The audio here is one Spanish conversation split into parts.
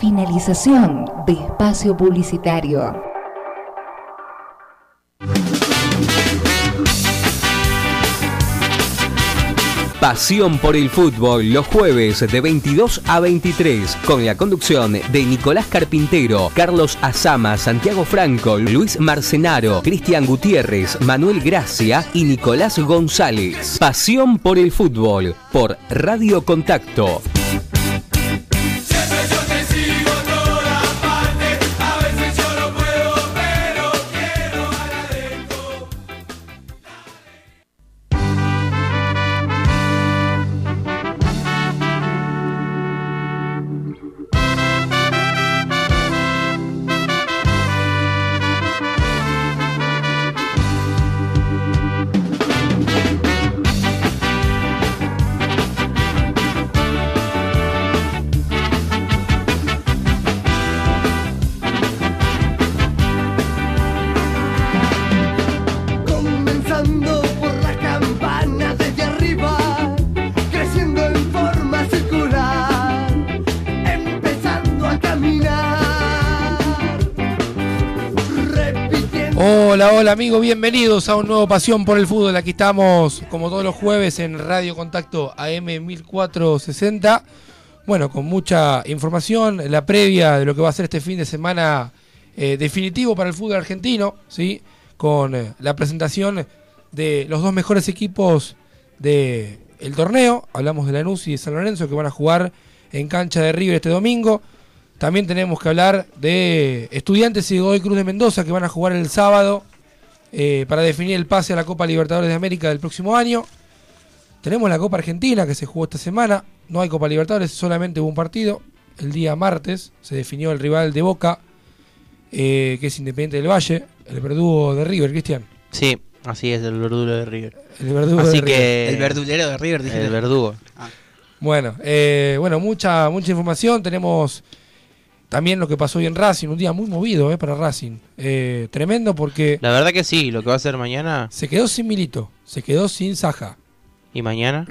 Finalización de espacio publicitario. Pasión por el fútbol los jueves de 22 a 23 con la conducción de Nicolás Carpintero, Carlos Azama, Santiago Franco, Luis Marcenaro, Cristian Gutiérrez, Manuel Gracia y Nicolás González. Pasión por el fútbol por Radio Contacto. amigos, bienvenidos a un nuevo Pasión por el Fútbol. Aquí estamos como todos los jueves en Radio Contacto AM 1460. Bueno, con mucha información, la previa de lo que va a ser este fin de semana eh, definitivo para el fútbol argentino, ¿sí? con eh, la presentación de los dos mejores equipos del torneo. Hablamos de Lanús y de San Lorenzo que van a jugar en cancha de River este domingo. También tenemos que hablar de Estudiantes y Godoy Cruz de Mendoza que van a jugar el sábado eh, para definir el pase a la Copa Libertadores de América del próximo año. Tenemos la Copa Argentina que se jugó esta semana. No hay Copa Libertadores, solamente hubo un partido. El día martes se definió el rival de Boca, eh, que es Independiente del Valle, el verdugo de River, Cristian. Sí, así es, el verdugo de River. El verdugo así que El verdulero de River, El verdugo. Bueno, eh, bueno mucha, mucha información. Tenemos también lo que pasó hoy en Racing, un día muy movido eh, para Racing. Eh, tremendo porque... La verdad que sí, lo que va a hacer mañana... Se quedó sin Milito, se quedó sin Saja. ¿Y mañana?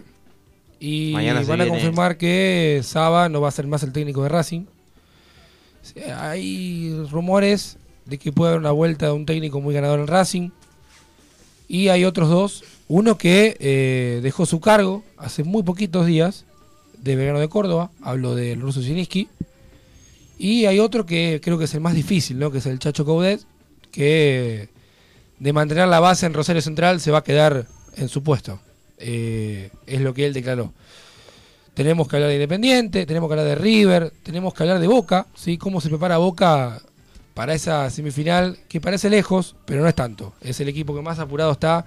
Y mañana van a confirmar que Saba no va a ser más el técnico de Racing. Hay rumores de que puede haber una vuelta de un técnico muy ganador en Racing. Y hay otros dos. Uno que eh, dejó su cargo hace muy poquitos días de verano de Córdoba. Hablo del Ruso Siniski y hay otro que creo que es el más difícil, ¿no? Que es el Chacho Coudet, que de mantener la base en Rosario Central se va a quedar en su puesto. Eh, es lo que él declaró. Tenemos que hablar de Independiente, tenemos que hablar de River, tenemos que hablar de Boca, ¿sí? Cómo se prepara Boca para esa semifinal que parece lejos, pero no es tanto. Es el equipo que más apurado está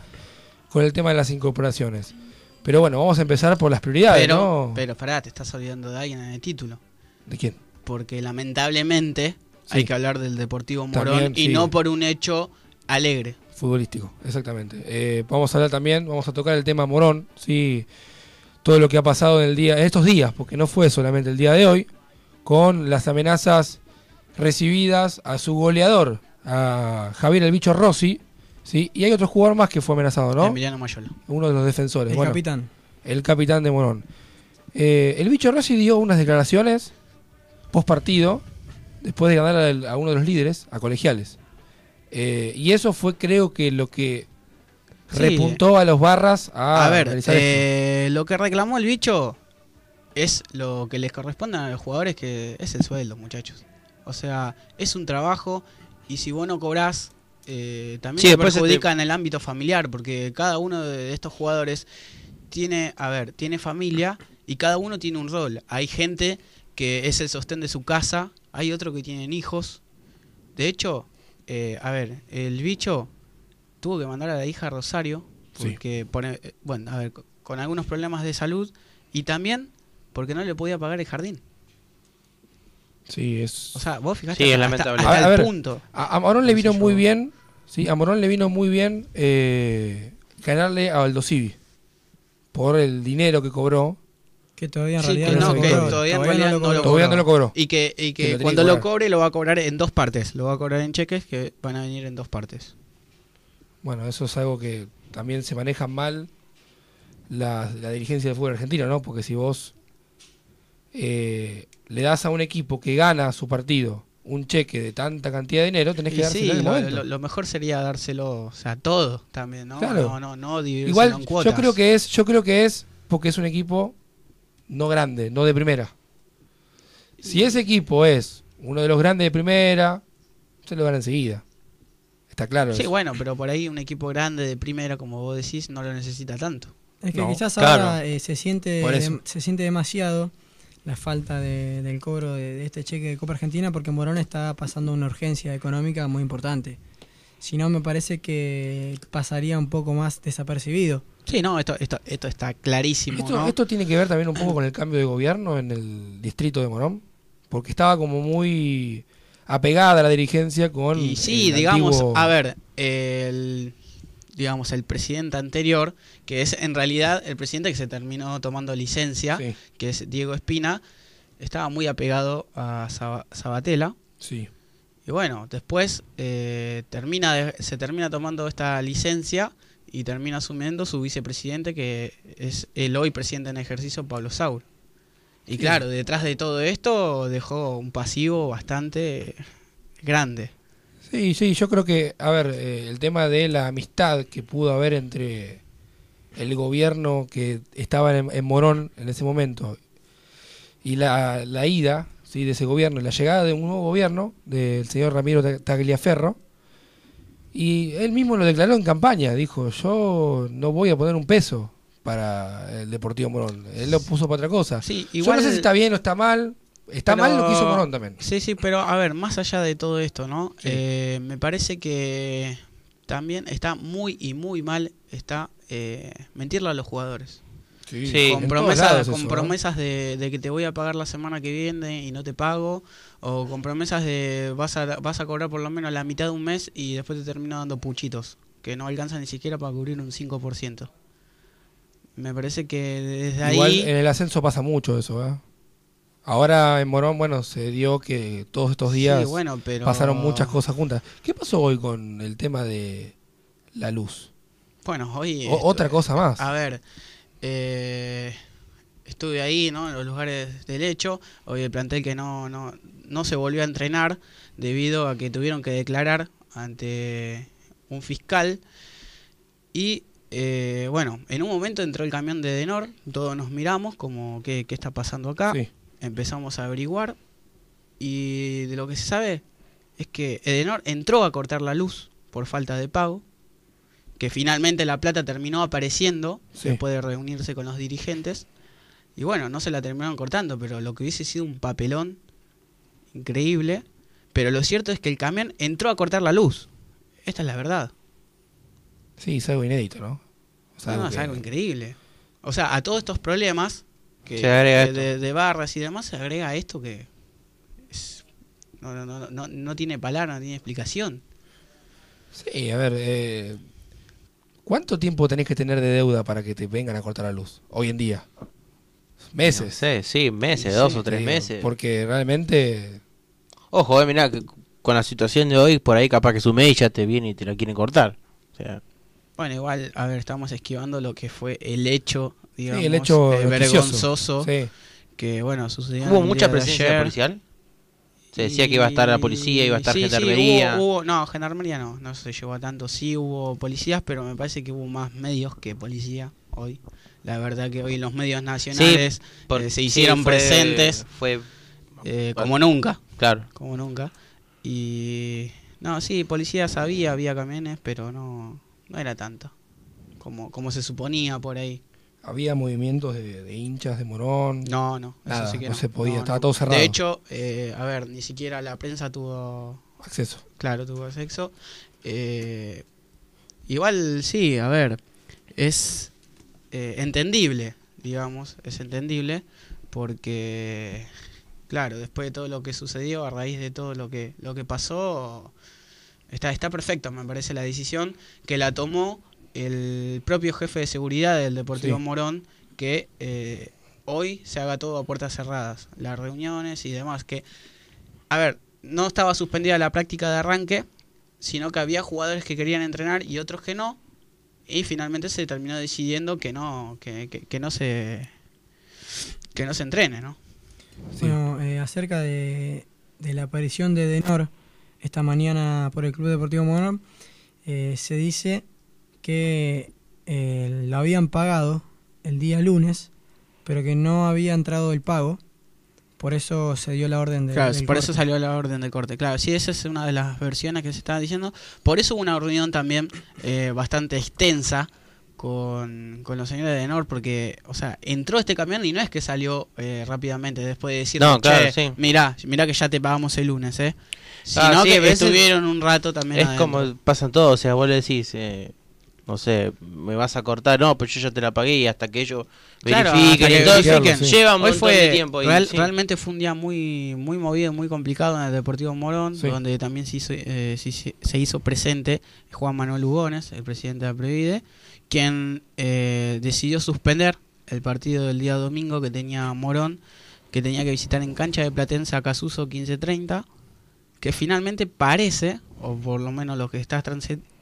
con el tema de las incorporaciones. Pero bueno, vamos a empezar por las prioridades, ¿no? Pero pará, te estás olvidando de alguien en el título. ¿De quién? porque lamentablemente hay que hablar del Deportivo Morón y no por un hecho alegre. Futbolístico, exactamente. Eh, vamos a hablar también, vamos a tocar el tema Morón, todo lo que ha pasado en día, estos días, porque no fue solamente el día de hoy, con las amenazas recibidas a su goleador, a Javier el bicho Rossi, sí, y hay otro jugador más que fue amenazado, ¿no? Emiliano Mayola. Uno de los defensores. El capitán. El capitán de Morón. Eh, el bicho Rossi dio unas declaraciones post partido, después de ganar a, uno de los líderes, a colegiales. Eh, y eso fue, creo que, lo que repuntó a los barras a. A ver, eh, lo que reclamó el bicho es lo que les corresponde a los jugadores, que es el sueldo, muchachos. O sea, es un trabajo y si vos no cobrás, eh, también se perjudica en el ámbito familiar, porque cada uno de estos jugadores tiene, a ver, tiene familia y cada uno tiene un rol. Hay gente que es el sostén de su casa, hay otro que tienen hijos. De hecho, eh, a ver, el bicho tuvo que mandar a la hija a Rosario, porque, pone, eh, bueno, a ver, con algunos problemas de salud y también porque no le podía pagar el jardín. Sí, es. O sea, vos fijaste. Sí, es lamentable. punto. A, Morón le vino muy bien. Sí, a Morón le vino muy bien eh, ganarle a Aldo por el dinero que cobró que todavía en realidad no, todavía, no lo, cobró. Y que, y que, cuando lo cobre lo va a cobrar en dos partes. Lo va a cobrar en cheques que van a venir en dos partes. Bueno, eso es algo que también se maneja mal la, dirigencia del fútbol argentino, ¿no? Porque si vos eh, le das a un equipo que gana su partido un cheque de tanta cantidad de dinero, tenés que darse sí, lo, lo, mejor sería dárselo, a sea, todo también, ¿no? No, no, no Igual, en cuotas. yo creo que es, yo creo que es porque es un equipo no grande, no de primera. Si ese equipo es uno de los grandes de primera, se lo van enseguida. Está claro. Sí, bueno, pero por ahí un equipo grande de primera, como vos decís, no lo necesita tanto. Es que quizás ahora eh, se, siente se siente demasiado la falta del cobro de, de, este cheque de Copa Argentina porque Morón está pasando una urgencia económica muy importante. Si no, me parece que pasaría un poco más desapercibido. Sí, no, esto, esto, esto está clarísimo. Esto, ¿no? esto tiene que ver también un poco con el cambio de gobierno en el distrito de Morón, porque estaba como muy apegada a la dirigencia con... Y sí, digamos, a ver, el digamos, el presidente anterior, que es en realidad el presidente que se terminó tomando licencia, que es Diego Espina, estaba muy apegado a Sabatela. Sabatella. Sí. Y bueno, después eh, termina se termina tomando esta licencia y termina asumiendo su vicepresidente, que es el hoy presidente en ejercicio, Pablo Saur. Y claro, detrás de todo esto dejó un pasivo bastante grande. Sí, sí, yo creo que, a ver, eh, el tema de la amistad que pudo haber entre el gobierno que estaba en, Morón en ese momento y la, la ida ¿sí? de ese gobierno, la llegada de un nuevo gobierno del señor Ramiro Tagliaferro. Y él mismo lo declaró en campaña, dijo, yo no voy a poner un peso para el Deportivo Morón. Él lo puso para otra cosa. Sí, igual, yo no sé si está bien o está mal. Está mal lo que hizo Morón también. Sí, sí, pero a ver, más allá de todo esto, ¿no? Eh, me parece que también está muy y muy mal está eh, mentirle a los jugadores. Sí, con, ¿eh? promesas, de, que te voy a pagar la semana que viene y no te pago, o con promesas de vas a, vas a cobrar por lo menos la mitad de un mes y después te termina dando puchitos, que no alcanzan ni siquiera para cubrir un 5%. Me parece que desde Igual, ahí... en el ascenso pasa mucho eso, ¿verdad? ¿eh? Ahora en Morón, bueno, se dio que todos estos días pasaron muchas cosas juntas. ¿Qué pasó hoy con el tema de la luz? Bueno, hoy... otra cosa más. A ver, eh, estuve ahí, ¿no? En los lugares del hecho. Hoy el plantel que no, no, no se volvió a entrenar debido a que tuvieron que declarar ante un fiscal. Y eh, bueno, en un momento entró el camión de Edenor todos nos miramos como qué, está pasando acá. Empezamos a averiguar y de lo que se sabe es que Edenor entró a cortar la luz por falta de pago que finalmente la plata terminó apareciendo se después de reunirse con los dirigentes. Y bueno, no se la terminaron cortando, pero lo que hubiese sido un papelón increíble. Pero lo cierto es que el camión entró a cortar la luz. Esta es la verdad. Sí, es algo inédito, ¿no? algo, es algo increíble. O sea, a todos estos problemas que de, barras y demás se agrega esto que no, tiene palabra, no tiene explicación. Sí, a ver, eh, ¿Cuánto tiempo tenés que tener de deuda para que te vengan a cortar la luz hoy en día? Meses. No sí, meses, dos o tres meses. Porque realmente... Ojo, eh, mirá, con la situación de hoy, por ahí capaz que su y ya te viene y te la quieren cortar. sea... Bueno, igual, a ver, estamos esquivando lo que fue el hecho, digamos, el hecho eh, vergonzoso. Que, bueno, sucedió. ¿Hubo mucha presencia policial? Se decía que iba a estar la policía, iba a estar gendarmería. no, gendarmería no, no se llevó tanto. Sí hubo policías, pero me parece que hubo más medios que policía hoy. La verdad que hoy los medios nacionales eh, se hicieron presentes. Fue eh, como nunca. Claro. Como nunca. Y. No, sí, policía sabía había camiones, pero no, no era tanto. Como, como se suponía por ahí había movimientos de, hinchas de Morón. No, no, no, se podía, estaba todo cerrado. De hecho, eh, a ver, ni siquiera la prensa tuvo acceso. Claro, tuvo acceso. Eh, igual sí, a ver, es eh, entendible, digamos, es entendible porque, claro, después de todo lo que sucedió, a raíz de todo lo que, lo que pasó, está, está perfecto, me parece, la decisión que la tomó el propio jefe de seguridad del Deportivo Morón que eh, hoy se haga todo a puertas cerradas, las reuniones y demás. Que, a ver, no estaba suspendida la práctica de arranque, sino que había jugadores que querían entrenar y otros que no. Y finalmente se terminó decidiendo que no, que, no se que no se entrene, ¿no? Eh, acerca de, la aparición de Denor esta mañana por el Club Deportivo Morón, eh, se dice que eh, la habían pagado el día lunes, pero que no había entrado el pago. Por eso se dio la orden de Claro, por eso salió la orden del corte. Claro, sí, esa es una de las versiones que se estaba diciendo. Por eso hubo una reunión también eh, bastante extensa con, los señores de NOR, porque, o sea, entró este camión y no es que salió eh, rápidamente después de decir, no, claro, sí. mirá, mirá que ya te pagamos el lunes, ¿eh? Ah, Sino que estuvieron un rato también. Es como pasan todos, o sea, vos le decís, se eh, no sé, me vas a cortar, no, pues yo ya te la pagué y hasta que ellos verifiquen, lleva un de tiempo. Realmente fue un día muy muy movido, muy complicado en el Deportivo Morón, donde también se hizo, eh, se hizo presente Juan Manuel Lugones, el presidente de Previde, quien eh, decidió suspender el partido del día domingo que tenía Morón, que tenía que visitar en cancha de Platense a Casuso 1530 que finalmente parece, o por lo menos lo que está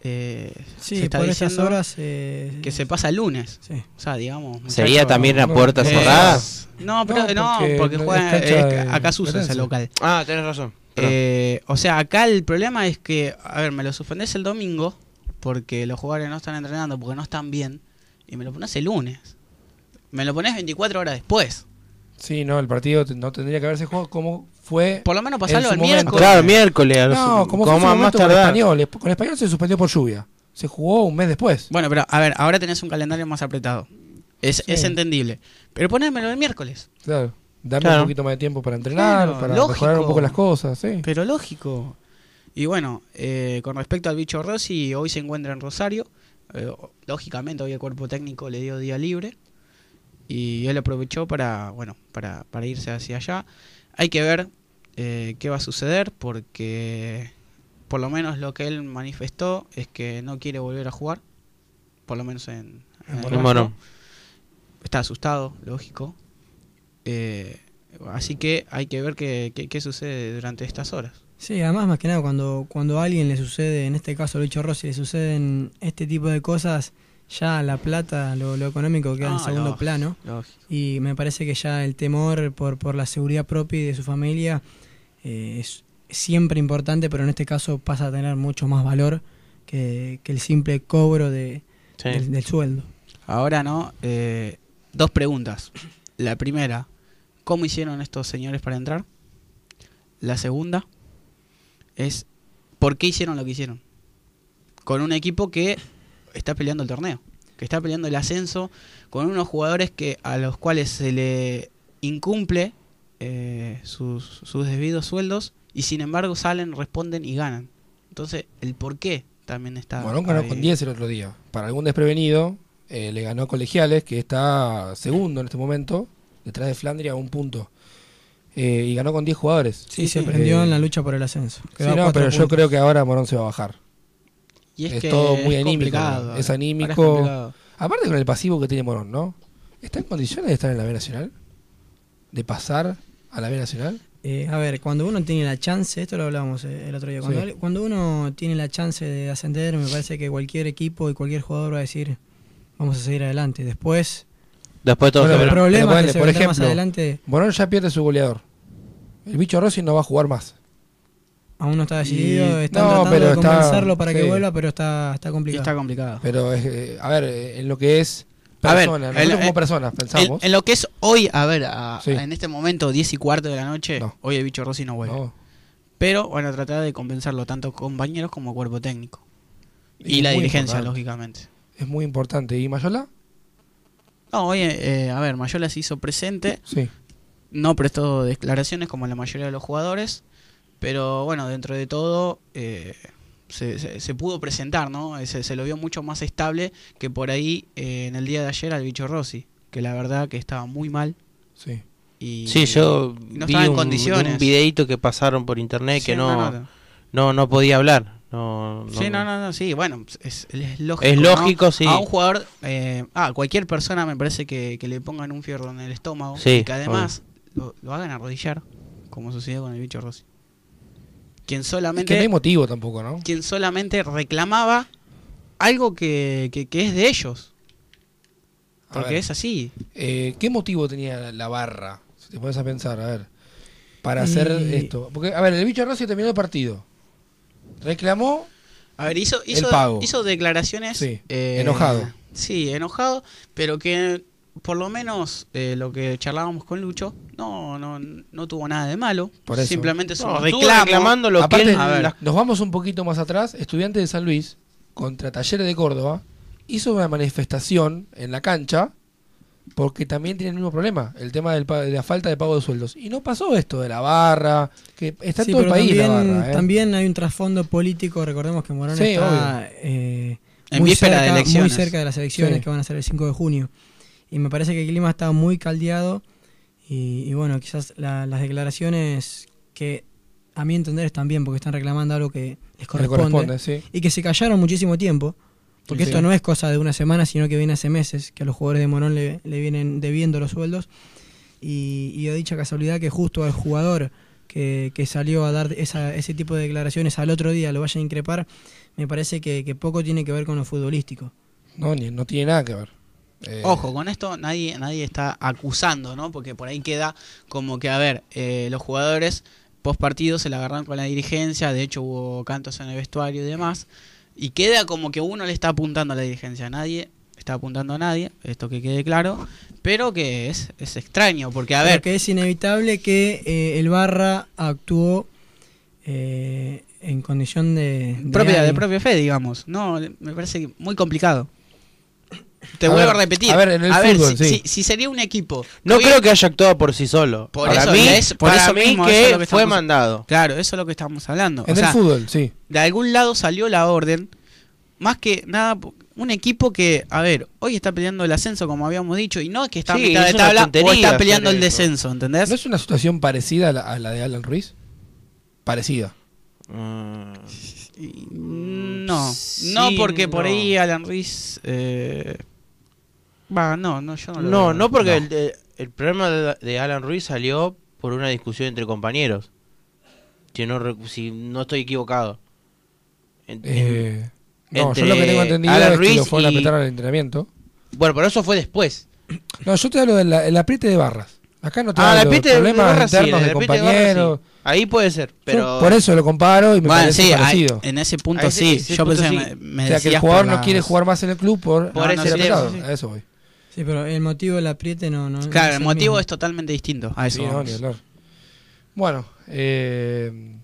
eh, sí, está diciendo, horas eh, que se pasa el lunes. O sea, digamos. ¿Sería también a puertas cerradas? no, pero no, porque, eh, acá se ese local. Ah, tenés razón. Eh, o sea, acá el problema es que, a ver, me lo suspendés el domingo porque los jugadores no están entrenando, porque no están bien, y me lo pones el lunes. Me lo pones 24 horas después. Sí, no, el partido no tendría que haberse jugado como por lo menos pasarlo el miércoles. Claro, miércoles. No, como, fue más tardar. Con español. Con español se suspendió por lluvia. Se jugó un mes después. Bueno, pero a ver, ahora tenés un calendario más apretado. Es, entendible. Pero ponémelo el miércoles. Claro. Dame un poquito más de tiempo para entrenar, para un poco las cosas. Sí. Pero lógico. Y bueno, eh, con respecto al bicho Rossi, hoy se encuentra en Rosario. Eh, lógicamente, hoy el cuerpo técnico le dio día libre. Y él aprovechó para, bueno, para, para irse hacia allá. Hay que ver eh, qué va a suceder porque por lo menos lo que él manifestó es que no quiere volver a jugar, por lo menos en, Está asustado, lógico. Eh, así que hay que ver qué, qué, sucede durante estas horas. Sí, además más que nada cuando, cuando a alguien le sucede, en este caso a Lucho Rossi, le suceden este tipo de cosas, ya la plata, lo, económico queda en ah, segundo plano. Y me parece que ya el temor por, por la seguridad propia y de su familia eh, es siempre importante, pero en este caso pasa a tener mucho más valor que, el simple cobro del, sueldo. Ahora, ¿no? Eh, dos preguntas. La primera, ¿cómo hicieron estos señores para entrar? La segunda es, ¿por qué hicieron lo que hicieron? Con un equipo que está peleando el torneo, que está peleando el ascenso, con unos jugadores que a los cuales se le incumple eh, sus, sus, debidos sueldos y sin embargo salen, responden y ganan. Entonces, el por qué también está. Morón ganó con 10 el otro día. Para algún desprevenido, eh, le ganó a Colegiales, que está segundo en este momento, detrás de Flandria a un punto. Eh, y ganó con 10 jugadores. Sí, se prendió en la lucha por el ascenso. pero yo creo que ahora Morón se va a bajar. Y es, todo muy anímico. Es anímico. Aparte con el pasivo que tiene Morón, ¿no? ¿Está en condiciones de estar en la B Nacional? ¿De pasar? a la B Nacional? Eh, a ver, cuando uno tiene la chance, esto lo hablábamos eh, el otro día, cuando, uno tiene la chance de ascender, me parece que cualquier equipo y cualquier jugador va a decir, vamos a seguir adelante. Después, Después todo el problema por ejemplo, más adelante. Bueno, ya pierde su goleador. El bicho Rossi no va a jugar más. Aún no está decidido, no, pero de convencerlo está, para que vuelva, pero está, está complicado. está complicado. Pero, eh, a ver, en lo que es a ver, como persona, pensamos. en lo que es hoy, a ver, en este momento, 10 y cuarto de la noche, hoy el bicho Rossi no vuelve. Pero bueno, tratar de compensarlo tanto compañeros como cuerpo técnico. Y, la dirigencia, lógicamente. Es muy importante. ¿Y Mayola? No, oye, eh, a ver, Mayola se hizo presente. Sí. No prestó declaraciones como la mayoría de los jugadores. Pero bueno, dentro de todo, eh, se, pudo presentar, ¿no? Se, lo vio mucho más estable que por ahí eh, en el día de ayer al bicho Rossi, que la verdad que estaba muy mal. Sí. Y, sí, yo no vi un, condiciones. un videito que pasaron por internet que no, no, podía hablar. sí, no, no, no, sí, bueno, es, lógico. Es lógico, sí. A un jugador, eh, a ah, cualquier persona me parece que, le pongan un fierro en el estómago y que además lo, lo, hagan arrodillar, como sucedió con el bicho Rossi quien solamente... motivo tampoco, Quien solamente reclamaba algo que, es de ellos. Porque es así. Eh, ¿Qué motivo tenía la barra? Si te pones a pensar, a ver. Para hacer esto. Porque, a ver, el bicho Rossi terminó el partido. Reclamó. A ver, hizo, hizo, declaraciones. Eh, enojado. Sí, enojado, pero que por lo menos eh, lo que charlábamos con Lucho, no, no, no tuvo nada de malo. Simplemente son reclamando lo que... Nos vamos un poquito más atrás. Estudiantes de San Luis contra Talleres de Córdoba hizo una manifestación en la cancha porque también tiene el mismo problema, el tema de la falta de pago de sueldos. Y no pasó esto de la barra, que está todo el país ¿eh? también, hay un trasfondo político, recordemos que Morón está eh, muy, cerca, de las elecciones que van a ser el 5 de junio. Y me parece que el clima está muy caldeado y, bueno, quizás las declaraciones que a mi entender están bien porque están reclamando algo que les corresponde, y que se callaron muchísimo tiempo. Porque esto no es cosa de una semana, sino que viene hace meses, que a los jugadores de Morón le, vienen debiendo los sueldos. Y, a dicha casualidad que justo al jugador que, salió a dar ese tipo de declaraciones al otro día lo vaya a increpar, me parece que, que poco tiene que ver con lo futbolístico. No, no tiene nada que ver. Eh, Ojo, con esto nadie, nadie está acusando, ¿no? Porque por ahí queda como que, a ver, eh, los jugadores post partido se la agarran con la dirigencia, de hecho hubo cantos en el vestuario y demás, y queda como que uno le está apuntando a la dirigencia, nadie está apuntando a nadie, esto que quede claro, pero que es, extraño, porque a ver... que es inevitable que eh, el Barra actuó en condición de... de propia, de propia fe, digamos, no, me parece muy complicado te vuelvo a repetir. A ver, en el fútbol, si, sí. si, sería un equipo. No creo que haya actuado por sí solo. Por para eso, mí, es, mismo, que, fue mandado. Claro, eso es lo que estamos hablando. En el fútbol, sí. De algún lado salió la orden. Más que nada, un equipo que, a ver, hoy está peleando el ascenso, como habíamos dicho, y no es que está sí, mitad está peleando el descenso, ¿entendés? ¿No es una situación parecida a la, de Alan Ruiz? Parecida. Mm. No, no porque por ahí Alan Ruiz eh, no, no, yo no lo No, no porque no. El, el, problema de, Alan Ruiz salió por una discusión entre compañeros. Si no, si no estoy equivocado. eh, no, yo lo que tengo entendido Alan es que lo fue y... apretar al entrenamiento. Bueno, pero eso fue después. No, yo te hablo del apriete de barras. Acá no te ah, hablo de problemas de internos de, compañeros. Ahí puede ser, pero... por eso lo comparo y me parece parecido. en ese punto sí, yo pensé... Me, o sea, que el jugador no quiere jugar más en el club por, por ah, A eso voy. Sí, pero el motivo del apriete no... no claro, el motivo es totalmente distinto a eso. Sí, bueno, eh,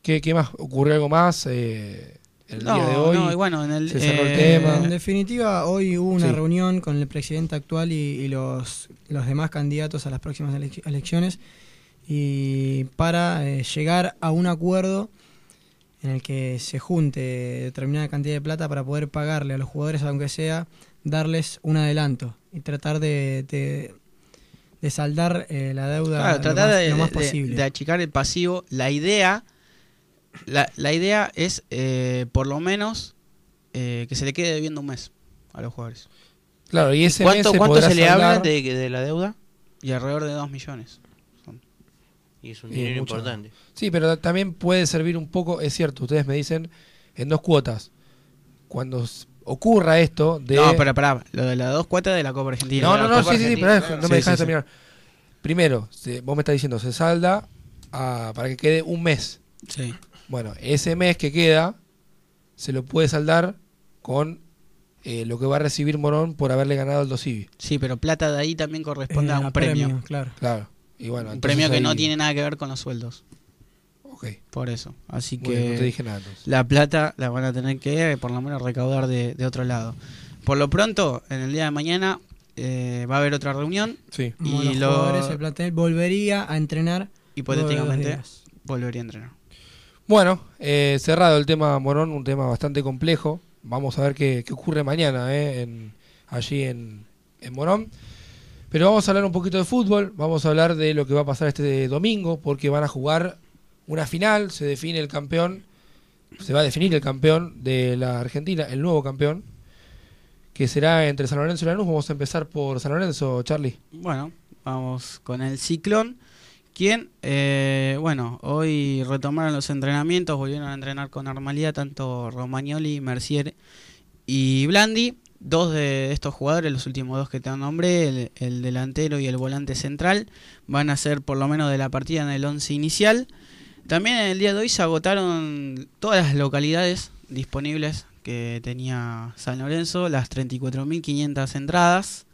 ¿qué, más? ¿Ocurrió algo más? Eh, el día de hoy. No, y bueno, en, el, se cerró eh, tema. en definitiva, hoy hubo una reunión con el presidente actual y, los, los demás candidatos a las próximas elecciones y para llegar a un acuerdo en el que se junte determinada cantidad de plata para poder pagarle a los jugadores, aunque sea, darles un adelanto y tratar de, saldar eh, la deuda lo más, posible. De, achicar el pasivo. La idea, la, idea es eh, por lo menos eh, que se le quede debiendo un mes a los jugadores. Claro, y ese ¿Cuánto, cuánto se, le habla de, la deuda? Y alrededor de 2 millones. Y es un dinero importante. Sí, pero también puede servir un poco, es cierto, ustedes me dicen, en dos cuotas. Cuando ocurra esto de... No, pero pará, lo de las dos cuotas de la Copa Argentina. No, no, no, sí, sí, sí, no me dejas terminar. Primero, vos me estás diciendo, se salda para que quede un mes. Sí. Bueno, ese mes que queda se lo puede saldar con eh, lo que va a recibir Morón por haberle ganado el Dosivi. Sí, pero plata de ahí también corresponde eh, a un premio. Claro. claro. un premio que no tiene nada que ver con los sueldos. Por eso. Así que la plata la van a tener que eh, por lo menos recaudar de, otro lado. Por lo pronto, en el día de mañana eh, va a haber otra reunión. Y lo... jugadores, volvería a entrenar. Hipotéticamente, volvería a entrenar. Bueno, eh, cerrado el tema Morón, un tema bastante complejo. Vamos a ver qué, ocurre mañana allí en Morón. Pero vamos a hablar un poquito de fútbol, vamos a hablar de lo que va a pasar este domingo, porque van a jugar una final, se define el campeón, se va a definir el campeón de la Argentina, el nuevo campeón, que será entre San Lorenzo y Lanús. Vamos a empezar por San Lorenzo, Charlie. Bueno, vamos con el ciclón, quien, eh, bueno, hoy retomaron los entrenamientos, volvieron a entrenar con normalidad tanto Romagnoli, Mercier y Blandi. Dos de estos jugadores, los últimos dos que te nombré, el, el delantero y el volante central, van a ser por lo menos de la partida en el once inicial. También el día de hoy se agotaron todas las localidades disponibles que tenía San Lorenzo, las 34.500 entradas,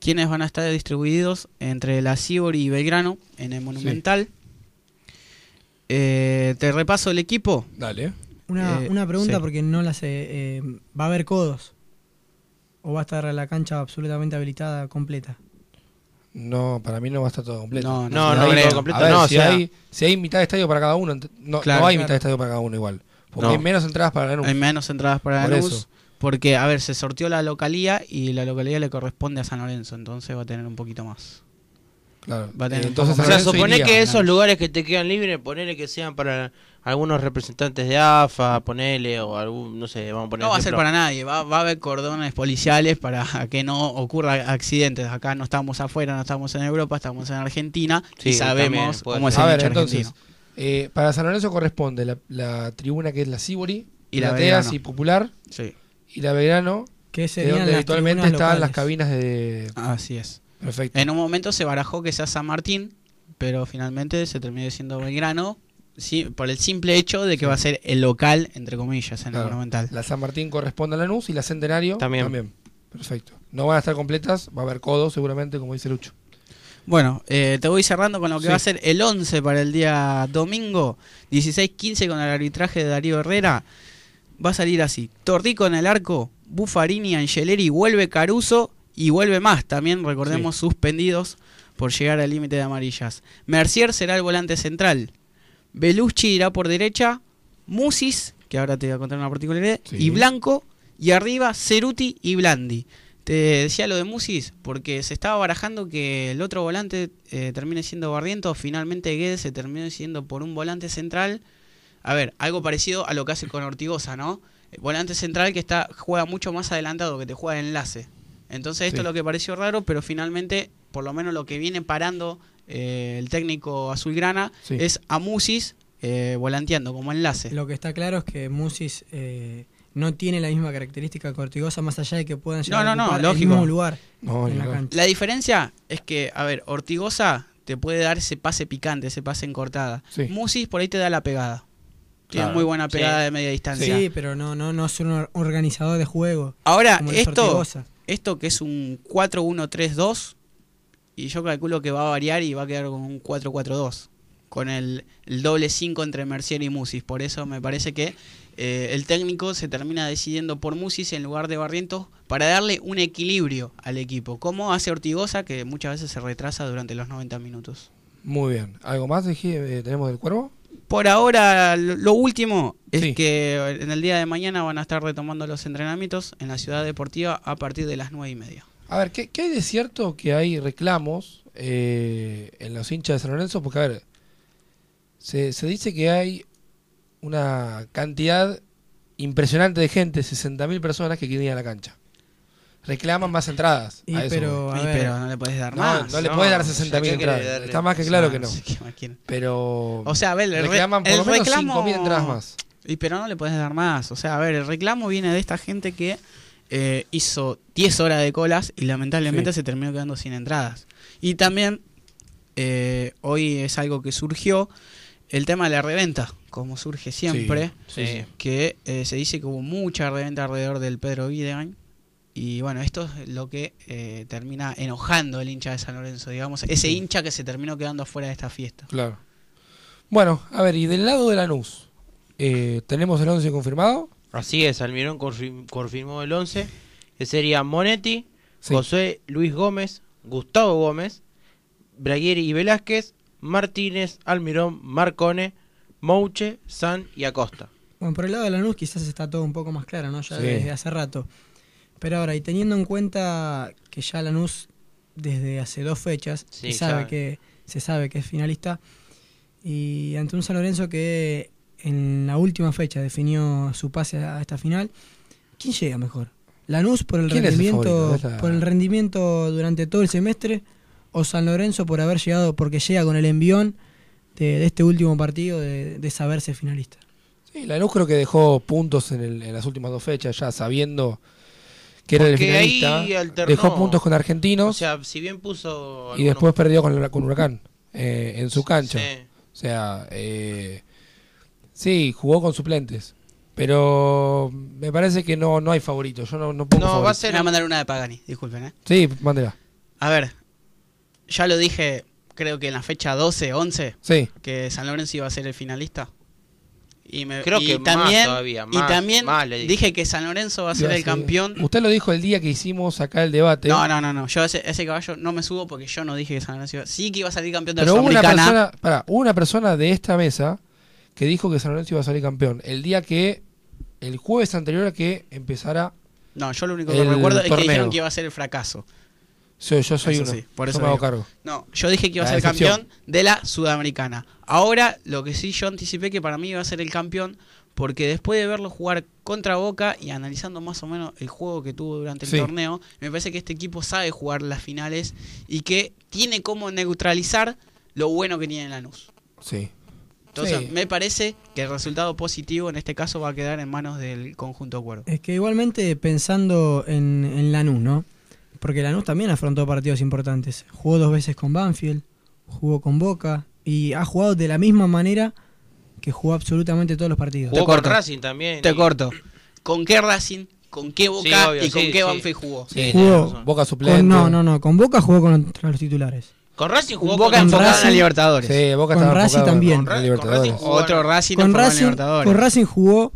quienes van a estar distribuidos entre la Cibor y Belgrano en el Monumental. Eh, te repaso el equipo. Dale. Una, eh, una pregunta porque no la sé. Eh, ¿Va a haber codos? ¿O va a estar la cancha absolutamente habilitada completa? no para mí no va a estar todo completo. No, no, no, no, no, completo, no si, hay, si hay mitad de estadio para cada uno, no, hay mitad de estadio para cada uno igual. Porque hay menos entradas para Lanús. Hay menos entradas para Por Porque, a ver, se sortió la localía y la localía le corresponde a San Lorenzo, entonces va a tener un poquito más. Claro. Eh, entonces, o sea, supone que esos lugares que te quedan libres, ponele que sean para algunos representantes de AFA, ponele, o algún, no sé, vamos a poner. No va a ser para nadie, va, va, a haber cordones policiales para que no ocurra accidentes. Acá no estamos afuera, no estamos en Europa, estamos en Argentina y sabemos cómo es eh, para San Lorenzo corresponde la, tribuna que es la Cibori, y la Teas y Popular, y la Verano, que de donde habitualmente están las cabinas de. Así es. En un momento se barajó que sea San Martín, pero finalmente se terminó siendo Belgrano. Sí, por el simple hecho de que va a ser el local, entre comillas, en el Monumental. La San Martín corresponde a la Lanús y la Centenario también. Perfecto. No van a estar completas, va a haber codo seguramente, como dice Lucho. Bueno, eh, te voy cerrando con lo que va a ser el 11 para el día domingo, 16-15 con el arbitraje de Darío Herrera. Va a salir así, Tordico en el arco, Buffarini, Angeleri, vuelve Caruso, y vuelve más también, recordemos, suspendidos por llegar al límite de amarillas. Mercier será el volante central. Belucci irá por derecha. Musis, que ahora te voy a contar una particularidad, y Blanco. Y arriba Ceruti y Blandi. Te decía lo de Musis porque se estaba barajando que el otro volante eh, termine siendo barriento. Finalmente Guedes se terminó siendo por un volante central. A ver, algo parecido a lo que hace con Ortigosa, ¿no? El volante central que está, juega mucho más adelantado, que te juega el enlace. Entonces esto es lo que pareció raro, pero finalmente, por lo menos lo que viene parando eh, el técnico azulgrana es a Musis eh, volanteando como enlace. Lo que está claro es que Musis eh, no tiene la misma característica Ortigosa, más allá de que puedan llegar no, el mismo lugar en la cancha. La diferencia es que, a ver, Ortigosa te puede dar ese pase picante, ese pase encortada. Musis por ahí te da la pegada. Tiene muy buena pegada de media distancia. Sí, pero no, no, no es un organizador de juego. Ahora, esto, esto que es un 4-1-3-2 y yo calculo que va a variar y va a quedar con un 4-4-2, con el, doble 5 entre Mercier y Musis. Por eso me parece que eh, el técnico se termina decidiendo por Musis en lugar de Barrientos para darle un equilibrio al equipo, como hace Ortigosa que muchas veces se retrasa durante los 90 minutos. Muy bien. ¿Algo más eh, tenemos del cuervo? Por ahora, lo último es que en el día de mañana van a estar retomando los entrenamientos en la ciudad deportiva a partir de las nueve y media. A ver, ¿qué, hay de cierto que hay reclamos eh, en los hinchas de San Lorenzo? Porque, a ver, se, se dice que hay una cantidad impresionante de gente, 60.000 personas que quieren ir a la cancha reclaman más entradas. pero, no le puedes dar más. No, le puedes dar 60.000 entradas. Está más que claro que no. pero. O sea, a ver, reclaman por entradas más. Y pero no le puedes dar más. O sea, a ver, el reclamo viene de esta gente que eh, hizo 10 horas de colas y lamentablemente se terminó quedando sin entradas. Y también eh, hoy es algo que surgió, el tema de la reventa, como surge siempre, que eh, se dice que hubo mucha reventa alrededor del Pedro Videgain y bueno, esto es lo que eh, termina enojando el hincha de San Lorenzo, digamos, ese hincha que se terminó quedando afuera de esta fiesta. Claro. Bueno, a ver, y del lado de Lanús, eh, ¿tenemos el 11 confirmado? Así es, Almirón confirmó el 11, que sería Monetti, José Luis Gómez, Gustavo Gómez, Braguieri y Velázquez, Martínez, Almirón, Marcone, Mouche, San y Acosta. Bueno, por el lado de Lanús quizás está todo un poco más claro, ¿no? Ya desde hace rato. Pero ahora, y teniendo en cuenta que ya Lanús desde hace dos fechas se, sabe que, es finalista, y ante un San Lorenzo que en la última fecha definió su pase a esta final, ¿quién llega mejor? ¿Lanús por el, rendimiento, por el rendimiento durante todo el semestre o San Lorenzo por haber llegado, porque llega con el envión de, este último partido de, saberse finalista? Sí, Lanús creo que dejó puntos en, en las últimas dos fechas, ya sabiendo que era el finalista, dejó puntos con Argentinos. si bien puso. Y después perdió con, Huracán eh, en su cancha. O sea, eh, sí, jugó con suplentes. Pero me parece que no, no hay favorito. Yo no, no pongo. No, va a ser. a mandar una de Pagani, disculpen, ¿eh? Sí, mándela. A ver, ya lo dije, creo que en la fecha 12, 11. Que San Lorenzo iba a ser el finalista. Y me, Creo que también, y también dije. que San Lorenzo va a ser el campeón. Usted lo dijo el día que hicimos acá el debate. No, no, no, no. Yo ese, ese caballo no me subo porque yo no dije que San Lorenzo iba, sí que iba a salir campeón de Pero hubo una persona, hubo una persona de esta mesa que dijo que San Lorenzo iba a salir campeón el día que el jueves anterior a que empezara no, yo lo único que recuerdo es que dijeron que iba a ser el fracaso yo soy cargo. No, yo dije que iba a ser campeón de la Sudamericana. Ahora, lo que sí yo anticipé que para mí iba a ser el campeón, porque después de verlo jugar contra Boca y analizando más o menos el juego que tuvo durante el torneo, me parece que este equipo sabe jugar las finales y que tiene como neutralizar lo bueno que tiene Lanús. Sí. Entonces, me parece que el resultado positivo en este caso va a quedar en manos del conjunto cuervo. Es que igualmente pensando en Lanús, ¿no? Porque Lanús también afrontó partidos importantes. Jugó dos veces con Banfield, jugó con Boca y ha jugado de la misma manera que jugó absolutamente todos los partidos. Jugó con Racing también. Te corto. ¿Con qué Racing? ¿Con qué Boca y con qué Banfield jugó? jugó Boca suplente. no, no, no. Con Boca jugó contra los titulares. Con Racing jugó Boca con Libertadores. Sí, Boca con Racing también. Con, Libertadores. Racing Otro Racing Racing, Libertadores. Con Racing jugó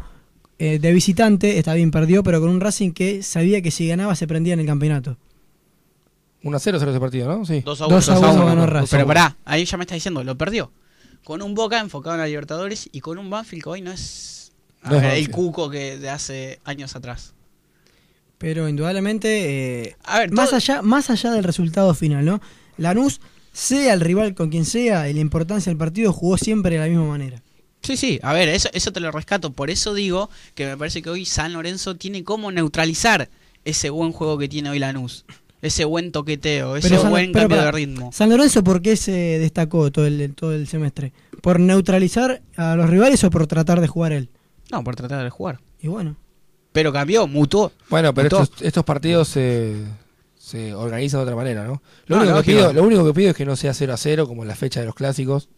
eh, de visitante, está bien, perdió, pero con un Racing que sabía que si ganaba se prendía en el campeonato. 1 a 0 ese partido, ¿no? Sí. 2 a 1. Pero pará, ahí ya me está diciendo, lo perdió. Con un Boca enfocado en la Libertadores y con un Banfield que hoy no es, el cuco que de hace años atrás. Pero indudablemente, eh, a ver, más, allá, más allá del resultado final, ¿no? Lanús, sea el rival con quien sea, la importancia del partido jugó siempre de la misma manera. Sí, sí, a ver, eso, eso te lo rescato. Por eso digo que me parece que hoy San Lorenzo tiene como neutralizar ese buen juego que tiene hoy Lanús ese buen toqueteo, ese buen cambio de ritmo. San Lorenzo, ¿por qué se destacó todo el, todo el semestre? ¿Por neutralizar a los rivales o por tratar de jugar él? No, por tratar de jugar. Y bueno. Pero cambió, mutó. Bueno, pero Estos, partidos se organizan de otra manera, ¿no? Lo, único que pido, lo único que pido es que no sea 0 a 0 como en la fecha de los clásicos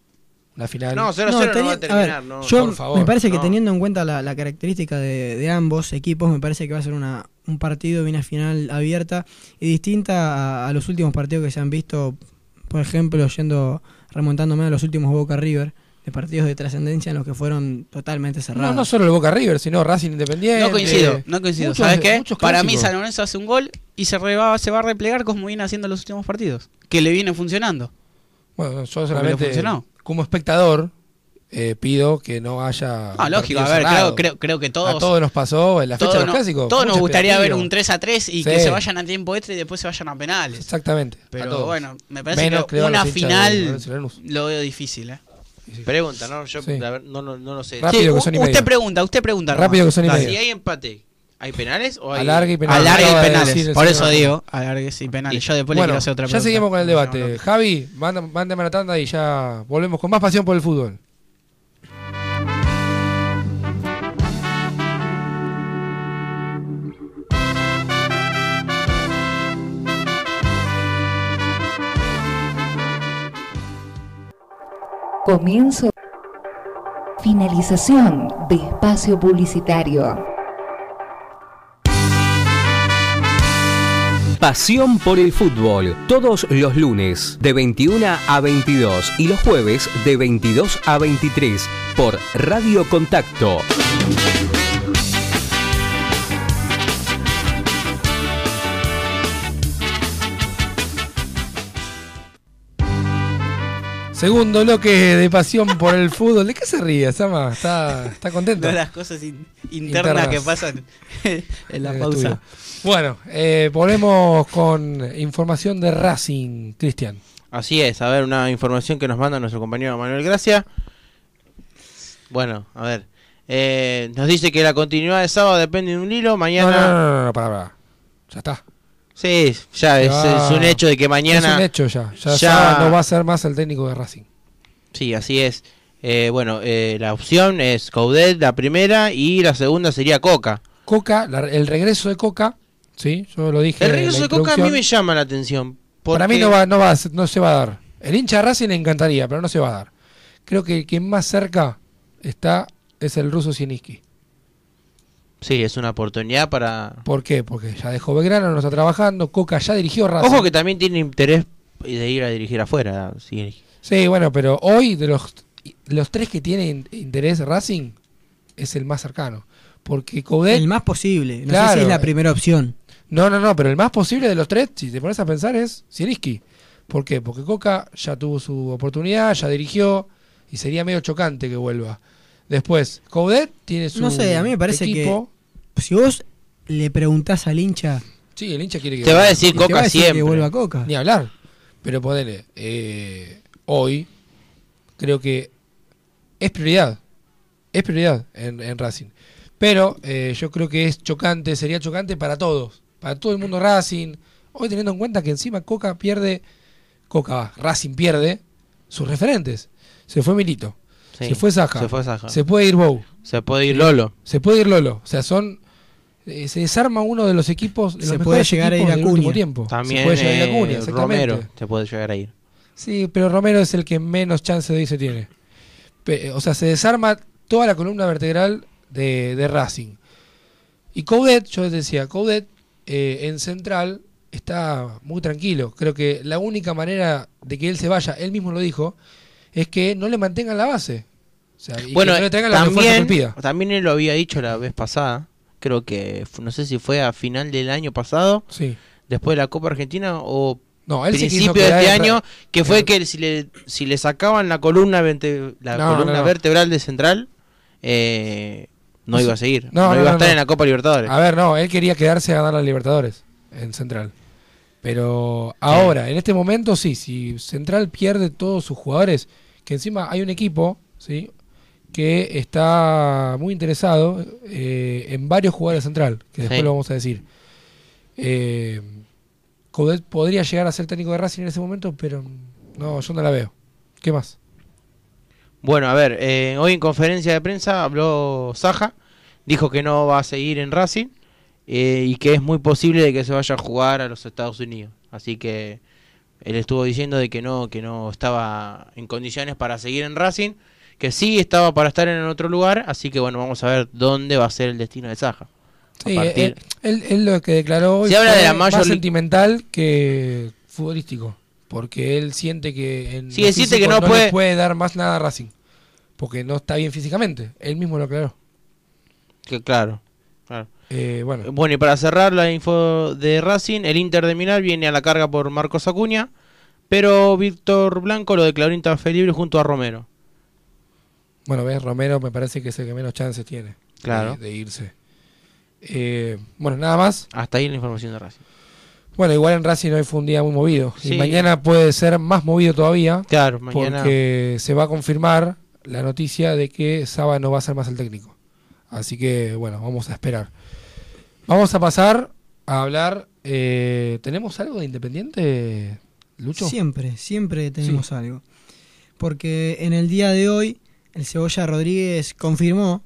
la final. No, no, a terminar, ver, Yo, Por favor, me parece que teniendo en cuenta la, característica de, ambos equipos, me parece que va a ser una, un partido bien final abierta y distinta a, los últimos partidos que se han visto, por ejemplo, yendo remontándome a los últimos Boca River de partidos de trascendencia en los que fueron totalmente cerrados. No, no solo el Boca River, sino Racing Independiente. No coincido, no coincido. ¿Sabes qué? Para mí San Lorenzo hace un gol y se, va, se va a replegar como viene haciendo los últimos partidos, que le viene funcionando. Bueno, yo solamente como espectador, eh, pido que no haya. Ah, lógico, a ver, creo, creo, que todos. A todos nos pasó en la fecha de los clásicos. Todos nos gustaría ver un 3 a 3 y que se vayan a tiempo extra este y después se vayan a penales. Exactamente. Pero bueno, me parece que una final lo veo difícil, ¿eh? Pregunta, no, yo no, no, no, lo sé. Rápido que usted pregunta, usted pregunta. Rápido que son y Si hay empate, ¿Hay penales o hay... Alargue y penales. y Por eso digo, alargues y penales. Y Yo después le quiero hacer otra pregunta. Ya seguimos con el debate. Javi, mándame la tanda y ya volvemos con más pasión por el fútbol. Comienzo. Finalización de espacio publicitario. Pasión por el fútbol, todos los lunes de 21 a 22 y los jueves de 22 a 23 por Radio Contacto. Segundo bloque de pasión por el fútbol. ¿De qué se ríe, Sama? ¿Está, contento? Todas las cosas internas, que pasan en la pausa. Bueno, eh, volvemos con información de Racing, Cristian. Así es, a ver, una información que nos manda nuestro compañero Manuel Gracia. Bueno, a ver. Eh, nos dice que la continuidad de sábado depende de un hilo. Mañana. No, no, Ya está. Sí, ya es, un hecho de que mañana. Es un hecho ya. Ya, no va a ser más el técnico de Racing. Sí, así es. Eh, bueno, eh, la opción es Coudet, la primera, y la segunda sería Coca. Coca, el regreso de Coca, sí, yo lo dije. El regreso de Coca a mí me llama la atención. Para mí no, va, no, va, no se va a dar. El hincha de Racing le encantaría, pero no se va a dar. Creo que quien más cerca está es el ruso Siniski. Sí, es una oportunidad para. ¿Por qué? Porque ya dejó Belgrano, no está trabajando. Coca ya dirigió Racing. Ojo que también tiene interés de ir a dirigir afuera. Sí, bueno, pero hoy de los, los tres que tienen interés Racing es el más cercano. Porque Coudet. El más posible. No sé si es la primera opción. No, no, no, pero el más posible de los tres, si te pones a pensar, es Siriski. ¿Por qué? Porque Coca ya tuvo su oportunidad, ya dirigió y sería medio chocante que vuelva. Después, Coudet tiene su. No sé, a mí me parece equipo. que. Si vos le preguntás al hincha. Sí, el hincha quiere que. Te va a decir Coca siempre. Ni hablar. Pero ponele. Eh, hoy, creo que es prioridad. Es prioridad en, Racing. Pero eh, yo creo que es chocante, sería chocante para todos. Para todo el mundo Racing. Hoy teniendo en cuenta que encima Coca pierde. Coca Racing pierde sus referentes. Se fue Milito se fue Saja. Se puede ir Bow. Se puede ir Lolo. Se puede ir Lolo. O sea, son. Eh, se desarma uno de los equipos. se puede llegar a ir a Tiempo. También. Se puede llegar a eh, Romero se puede llegar a ir. Sí, pero Romero es el que menos chance de irse tiene. O sea, se desarma toda la columna vertebral de, Racing. Y Coudet, yo les decía, Coudet eh, en Central está muy tranquilo. Creo que la única manera de que él se vaya, él mismo lo dijo, es que no le mantengan la base bueno, también, él lo había dicho la vez pasada. Creo que no sé si fue a final del año pasado. Sí. Después de la Copa Argentina o no, principio de este año, que fue eh, que si le, si le sacaban la columna, la columna vertebral de central, eh, no iba a seguir. No, iba a estar en la Copa Libertadores. A ver, no, él quería quedarse a ganar a Libertadores en central. Pero ahora, en este momento sí, si Central pierde todos sus jugadores, que encima hay un equipo, ¿sí? que está muy interesado eh, en varios jugadores central, que después lo vamos a decir. Eh, podría llegar a ser técnico de Racing en ese momento, pero no, yo no la veo. ¿Qué más? Bueno, a ver, eh, hoy en conferencia de prensa habló Saja, dijo que no va a seguir en Racing eh, y que es muy posible de que se vaya a jugar a los Estados Unidos. Así que él estuvo diciendo de que no, que no estaba en condiciones para seguir en Racing que sí estaba para estar en otro lugar, así que bueno, vamos a ver dónde va a ser el destino de Saja. Sí, él, él, lo que declaró hoy de la más sentimental que futbolístico, porque él siente que sí, no, puede... Le puede dar más nada a Racing, porque no está bien físicamente, él mismo lo aclaró. Que claro, eh, bueno. y para cerrar la info de Racing, el Inter de Milán viene a la carga por Marcos Acuña, pero Víctor Blanco lo declaró intransferible junto a Romero. Bueno, ves, Romero me parece que es el que menos chances tiene claro. de, irse. Eh, bueno, nada más. Hasta ahí la información de Racing. Bueno, igual en Racing hoy fue un día muy movido. Y mañana puede ser más movido todavía. Claro, mañana. Porque se va a confirmar la noticia de que Saba no va a ser más el técnico. Así que, bueno, vamos a esperar. Vamos a pasar a hablar. Eh, ¿Tenemos algo de Independiente, Lucho? Siempre, siempre tenemos algo. Porque en el día de hoy el Cebolla Rodríguez confirmó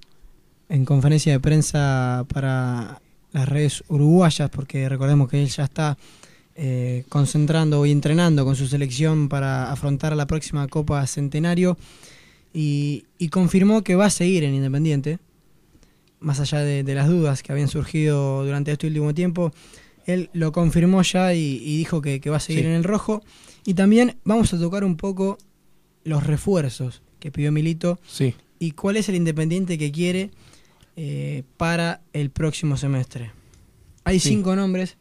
en conferencia de prensa para las redes uruguayas, porque recordemos que él ya está eh, concentrando y entrenando con su selección para afrontar la próxima Copa Centenario, y, confirmó que va a seguir en Independiente, más allá de, las dudas que habían surgido durante este último tiempo, él lo confirmó ya y, dijo que, va a seguir en el rojo. Y también vamos a tocar un poco los refuerzos que pidió Milito. Sí. ¿Y cuál es el Independiente que quiere eh, para el próximo semestre? Hay cinco nombres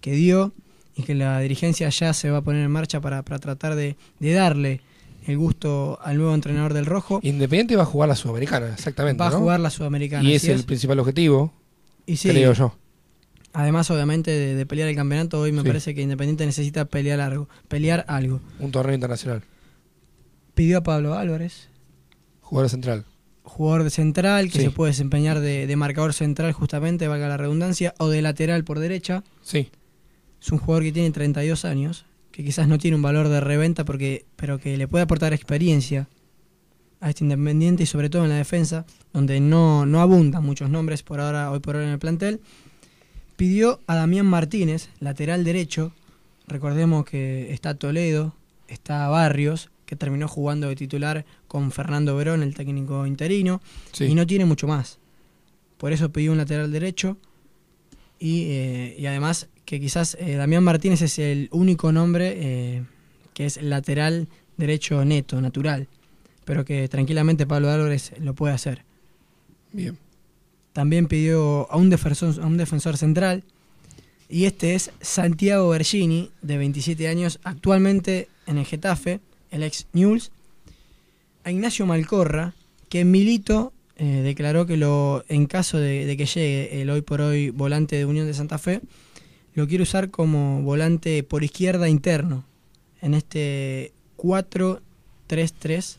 que dio y que la dirigencia ya se va a poner en marcha para, tratar de, darle el gusto al nuevo entrenador del Rojo. Independiente va a jugar la Sudamericana, exactamente. Va a jugar la Sudamericana. Y es el principal objetivo, y sí, creo yo. Además, obviamente, de, pelear el campeonato, hoy me parece que Independiente necesita pelear algo, pelear algo. Un torneo internacional pidió a Pablo Álvarez. Jugador central. Jugador de central que se puede desempeñar de, marcador central, justamente, valga la redundancia, o de lateral por derecha. Sí. Es un jugador que tiene 32 años, que quizás no tiene un valor de reventa, porque, pero que le puede aportar experiencia a este Independiente y sobre todo en la defensa, donde no, no abundan muchos nombres por ahora, hoy por hoy en el plantel. Pidió a Damián Martínez, lateral derecho. Recordemos que está Toledo, está Barrios, que terminó jugando de titular con Fernando Verón, el técnico interino, y no tiene mucho más. Por eso pidió un lateral derecho y, eh, además que quizás eh, Damián Martínez es el único nombre eh, que es lateral derecho neto, natural, pero que tranquilamente Pablo Álvarez lo puede hacer. Bien. También pidió a un defensor, a un defensor central y este es Santiago Bergini, de 27 años, actualmente en el Getafe el ex News, a Ignacio Malcorra, que Milito eh, declaró que lo, en caso de, que llegue el hoy por hoy volante de Unión de Santa Fe, lo quiere usar como volante por izquierda interno, en este 4-3-3,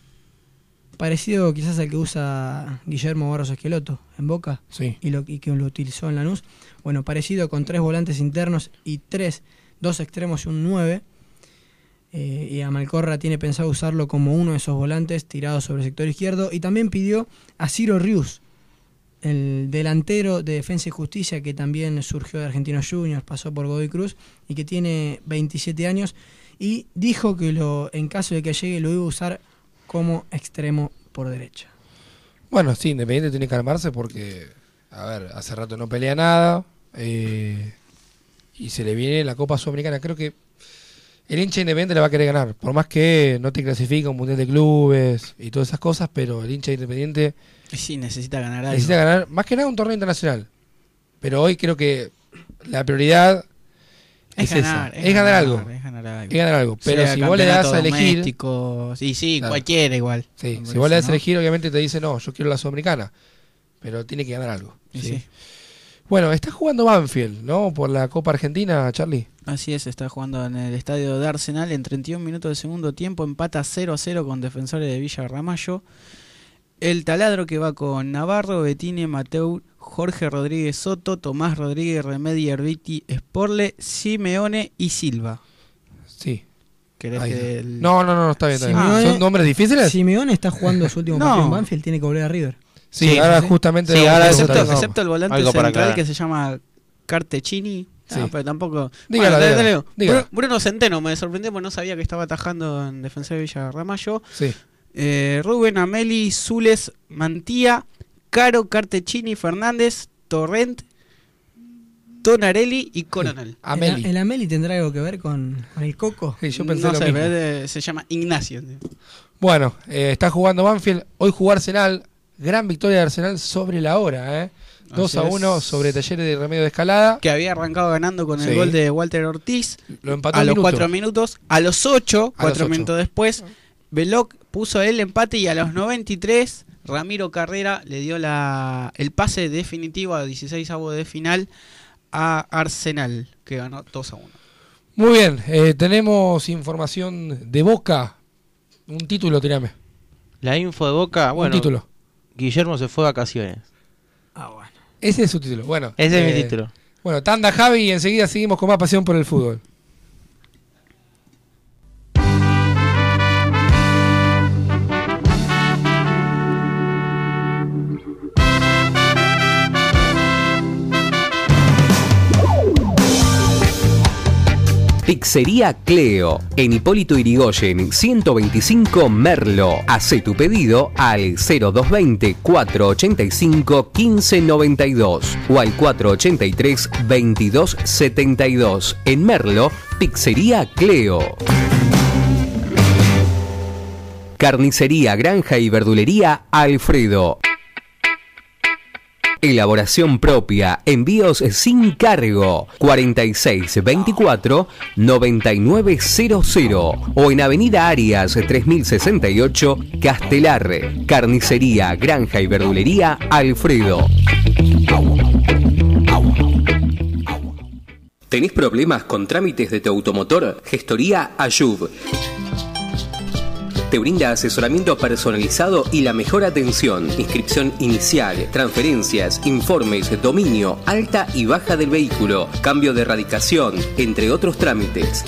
parecido quizás al que usa Guillermo Barros Esqueloto en Boca, y, lo, que lo utilizó en Lanús. Bueno, parecido con tres volantes internos y tres, dos extremos y un 9 eh, y a Malcorra tiene pensado usarlo como uno de esos volantes tirados sobre el sector izquierdo. Y también pidió a Ciro Rius, el delantero de Defensa y Justicia, que también surgió de Argentinos Juniors, pasó por Godoy Cruz y que tiene 27 años. Y dijo que lo, en caso de que llegue lo iba a usar como extremo por derecha. Bueno, sí, Independiente tiene que armarse porque, a ver, hace rato no pelea nada eh, y se le viene la Copa Sudamericana. Creo que el hincha independiente le va a querer ganar. Por más que no te clasifique un mundial de clubes y todas esas cosas, pero el hincha independiente. Sí, necesita ganar Necesita ganar, más que nada, un torneo internacional. Pero hoy creo que la prioridad es, ganar, algo. Es ganar algo. Pero si vos le das a elegir. Sí, sí, igual. Sí, si vos le das a elegir, obviamente te dice, no, yo quiero la sudamericana. Pero tiene que ganar algo. ¿sí? sí bueno, está jugando Banfield, ¿no? Por la Copa Argentina, Charlie. Así es, está jugando en el estadio de Arsenal en 31 minutos de segundo tiempo, empata 0 a 0 con defensores de Villa Ramallo. El taladro que va con Navarro, Betine, Mateu, Jorge Rodríguez Soto, Tomás Rodríguez, Remedi, Erviti, Sporle, Simeone y Silva. Sí. ¿Querés No, no, no, está bien. ¿Son nombres difíciles? Simeone está jugando su último partido en Banfield, tiene que volver a River. Sí, ahora justamente. Ahora excepto, excepto, el volante central que se llama Cartechini. Ah, pero tampoco. Dígalo, Bruno Centeno me sorprendió porque no sabía que estaba atajando en Defensa de Villarramayo. Sí. Eh, Rubén Ameli, Zules, Mantía, Caro, Cartecini, Fernández, Torrent, Tonarelli y Coronel. ¿El, Ameli tendrá algo que ver con, el Coco? Sí, yo pensé que se llama Ignacio. Bueno, eh, está jugando Banfield. Hoy Arsenal gran victoria de Arsenal sobre la hora, ¿eh? 2 a 1 sobre Talleres de Remedio de Escalada. Que había arrancado ganando con el gol de Walter Ortiz. Lo empató a los 4 minutos. A los 8, 4 minutos después, Veloc puso el empate y a los 93 Ramiro Carrera le dio la, el pase definitivo a 16 avos de final a Arsenal, que ganó 2 a 1. Muy bien, eh, tenemos información de Boca. Un título, tirame. La info de Boca, bueno. Un título Guillermo se fue a vacaciones. Ah, bueno. Ese es su título. Bueno. Ese es mi eh, título. Bueno, tanda Javi y enseguida seguimos con más pasión por el fútbol. Pizzería Cleo, en Hipólito Irigoyen, 125 Merlo. hace tu pedido al 0220 485 1592 o al 483 2272. En Merlo, Pizzería Cleo. Carnicería, granja y verdulería Alfredo. Elaboración propia, envíos sin cargo, 4624-9900 o en Avenida Arias 3068, Castelarre. Carnicería, Granja y Verdulería, Alfredo. ¿Tenés problemas con trámites de tu automotor? Gestoría Ayub. Te brinda asesoramiento personalizado y la mejor atención. Inscripción inicial, transferencias, informes, dominio, alta y baja del vehículo, cambio de radicación, entre otros trámites.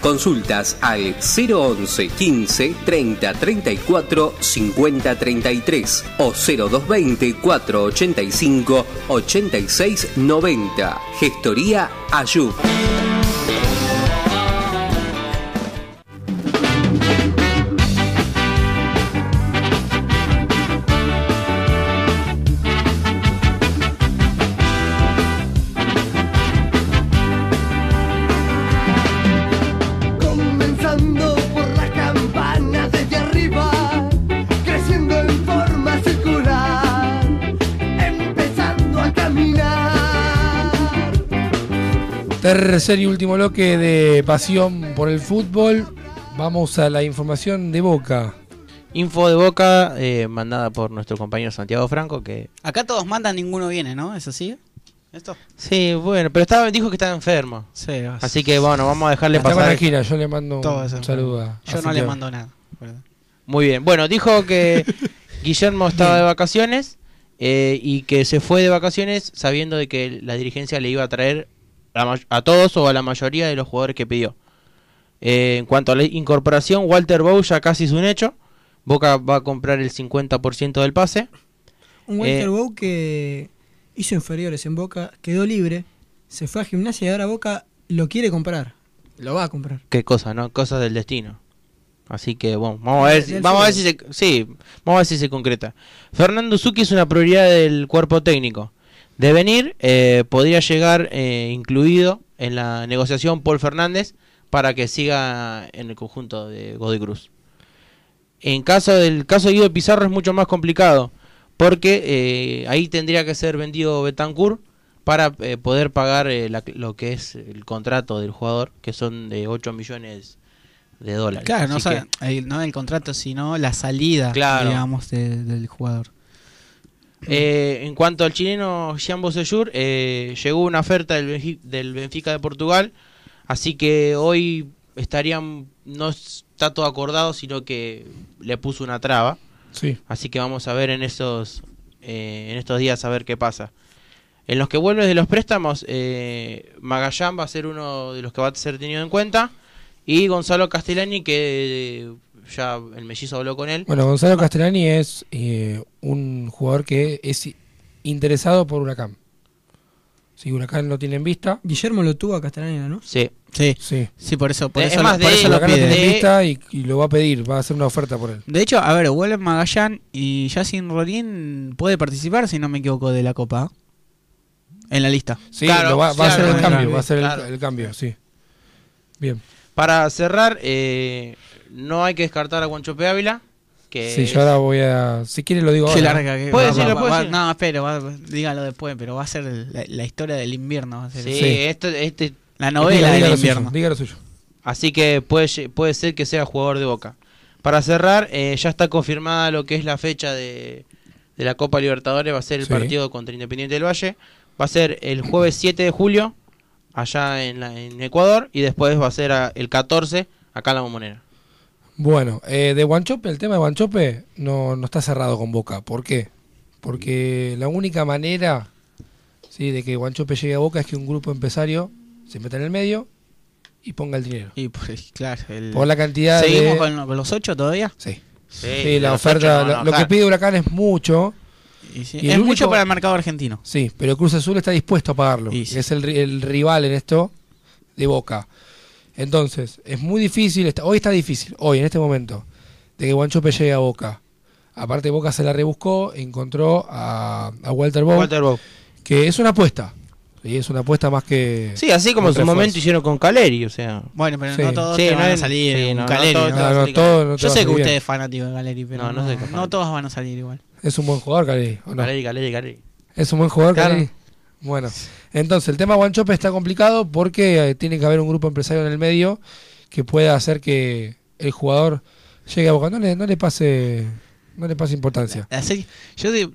Consultas al 011 15 30 34 50 33 o 0220 485 86 90. Gestoría Ayub. Tercer y último bloque de Pasión por el Fútbol. Vamos a la información de Boca. Info de Boca eh, mandada por nuestro compañero Santiago Franco que... Acá todos mandan, ninguno viene, ¿no? ¿Es así? ¿Esto? Sí, bueno, pero estaba, dijo que estaba enfermo. Sí, Así que bueno, vamos a dejarle pasar pasar. gira yo le mando un saludo. yo no le mando nada. Muy bien. Bueno, dijo que Guillermo estaba de vacaciones eh, y que se fue de vacaciones sabiendo de que la dirigencia le iba a traer a, todos o a la mayoría de los jugadores que pidió. Eh, en cuanto a la incorporación, Walter Bow ya casi es un hecho. Boca va a comprar el 50% del pase. Un Walter eh, que hizo inferiores en Boca, quedó libre, se fue a gimnasia y ahora Boca lo quiere comprar. Lo va a comprar. Qué cosa, ¿no? Cosas del destino. Así que bueno, vamos a ver, vamos a ver si se, vamos a ver si se concreta. Fernando Zucchi es una prioridad del cuerpo técnico venir eh, podría llegar eh, incluido en la negociación Paul Fernández para que siga en el conjunto de Godoy Cruz. En caso del caso de Guido Pizarro es mucho más complicado porque eh, ahí tendría que ser vendido Betancourt para eh, poder pagar lo que es el contrato del jugador, que son de 8 millones de dólares. Claro, no, el, no, el, contrato, sino la salida, digamos, del jugador. Eh, en cuanto al chileno Jean Bosellur, eh, llegó una oferta del, del, Benfica de Portugal, así que hoy estarían, no está todo acordado, sino que le puso una traba. Sí. Así que vamos a ver en esos, eh, en estos días a ver qué pasa. En los que vuelves de los préstamos, Magallán va a ser uno de los que va a ser tenido en cuenta. Y Gonzalo Castellani, que ya el mellizo habló con él. Bueno, Gonzalo Castellani es eh, un jugador que es interesado por Huracán. Si Huracán lo tiene en vista. Guillermo lo tuvo a Castellani, ¿no? Sí. Sí. Sí, por eso, eh, eso, es lo tiene en eh, vista y, lo va a pedir, va a hacer una oferta por él. De hecho, a ver, vuelve Magallán y Yacin Rodín puede participar, si no me equivoco, de la Copa. En la lista. Sí, va, a ser el cambio, va a ser el cambio, sí. Bien. Para cerrar, eh, no hay que descartar a Guanchope Ávila. Que sí, yo ahora voy a. Si quieres lo digo ahora. Puede decirlo, No, espero, dígalo después, pero va a ser la, historia del invierno. sí, este, la este novela del invierno. suyo. Así que puede, puede ser que sea jugador de boca. Para cerrar, eh, ya está confirmada lo que es la fecha de, la Copa Libertadores. Va a ser el partido contra Independiente del Valle. Va a ser el jueves 7 de julio, allá en, la, en Ecuador. Y después va a ser el 14, acá en la Momonera bueno, eh, de Guanchope, el tema de Guanchope no, no está cerrado con Boca. ¿Por qué? Porque la única manera ¿sí? de que Guanchope llegue a Boca es que un grupo empresario se meta en el medio y ponga el dinero. Y pues, claro, por la cantidad ¿Seguimos con los ocho todavía? Sí. Sí, la oferta, lo que pide Huracán es mucho. Y es mucho para el mercado argentino. Sí, pero Cruz Azul está dispuesto a pagarlo. es el, el rival en esto de Boca. Entonces, es muy difícil, hoy está difícil, hoy en este momento, de que Guanchope llegue a Boca. Aparte, Boca se la rebuscó, encontró a, Walter Bow. Walter Que es una apuesta. Y es una apuesta más que. Sí, así como en su momento hicieron con Caleri, o sea. Bueno, pero no todos sí, no van a salir Caleri. Yo sé que usted es fanático de Caleri, pero no, no, todos van a salir igual. Es un buen jugador, Caleri. Caleri, Caleri, Caleri. Es un buen jugador, Caleri. Bueno, entonces el tema One está complicado porque eh, tiene que haber un grupo empresario en el medio que pueda hacer que el jugador llegue a Boca. No le, no le pase no le pase importancia. yo digo.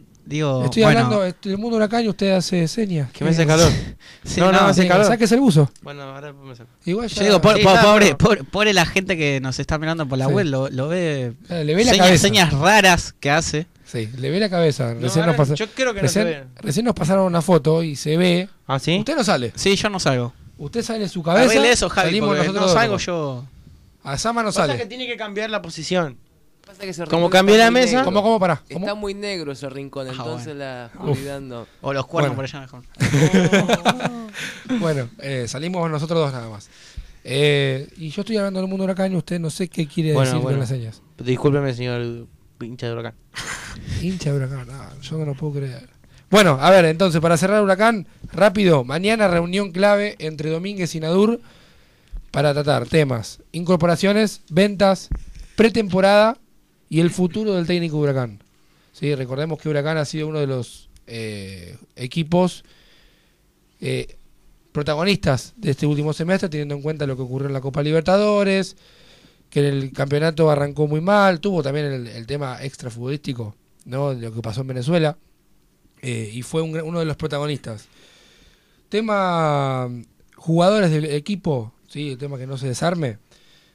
Estoy hablando del este, mundo huracán y usted hace señas. Que me hace calor. no, no, me hace calor. el buzo. Bueno, ahora me Igual Yo digo, pobre, la gente que nos está mirando por la web, lo, ve. Eh, le ve la cabeza. señas raras que hace. Sí, le ve la cabeza. Recién, nos, yo creo que recién, no se recién nos pasaron una foto y se ve. ¿Ah, sí? Usted no sale. Sí, yo no salgo. Usted sale en su cabeza. Arregle eso, Javi, salimos nosotros no salgo yo. A Sama no Pasa que tiene que cambiar la posición. Como cambié la mesa. ¿Cómo, cómo, para? Está muy negro ese rincón, ah, entonces la olvidando O los cuernos por allá mejor. Bueno, eh, salimos nosotros dos nada más. Eh, y yo estoy hablando del mundo huracán y usted no sé qué quiere decir con las señas. Discúlpeme, señor Hincha de huracán. Hincha de huracán, ah, yo no lo puedo creer. Bueno, a ver, entonces, para cerrar Huracán, rápido, mañana reunión clave entre Domínguez y Nadur para tratar temas, incorporaciones, ventas, pretemporada y el futuro del técnico de Huracán. Sí, recordemos que Huracán ha sido uno de los eh, equipos eh, protagonistas de este último semestre, teniendo en cuenta lo que ocurrió en la Copa Libertadores, que el campeonato arrancó muy mal, tuvo también el, tema extrafutbolístico, ¿no? De lo que pasó en Venezuela, eh, y fue uno de los protagonistas. Tema jugadores del equipo, sí, el tema que no se desarme.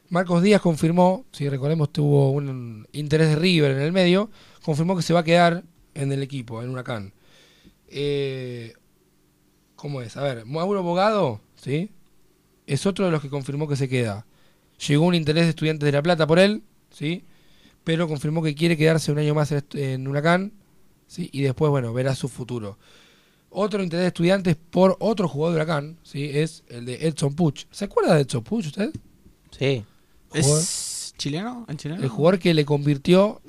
Marcos Díaz confirmó, si recordemos tuvo un interés de River en el medio, confirmó que se va a quedar en el equipo, en Huracán. Eh, ¿Cómo es? A ver, Mauro Bogado, ¿sí? Es otro de los que confirmó que se queda. Llegó un interés de estudiantes de La Plata por él, ¿sí? pero confirmó que quiere quedarse un año más en Huracán ¿sí? y después, bueno, verá su futuro. Otro interés de estudiantes por otro jugador de Huracán ¿sí? es el de Edson Puch. ¿Se acuerda de Edson Puch usted? Sí. ¿Es chileno? El jugador que le convirtió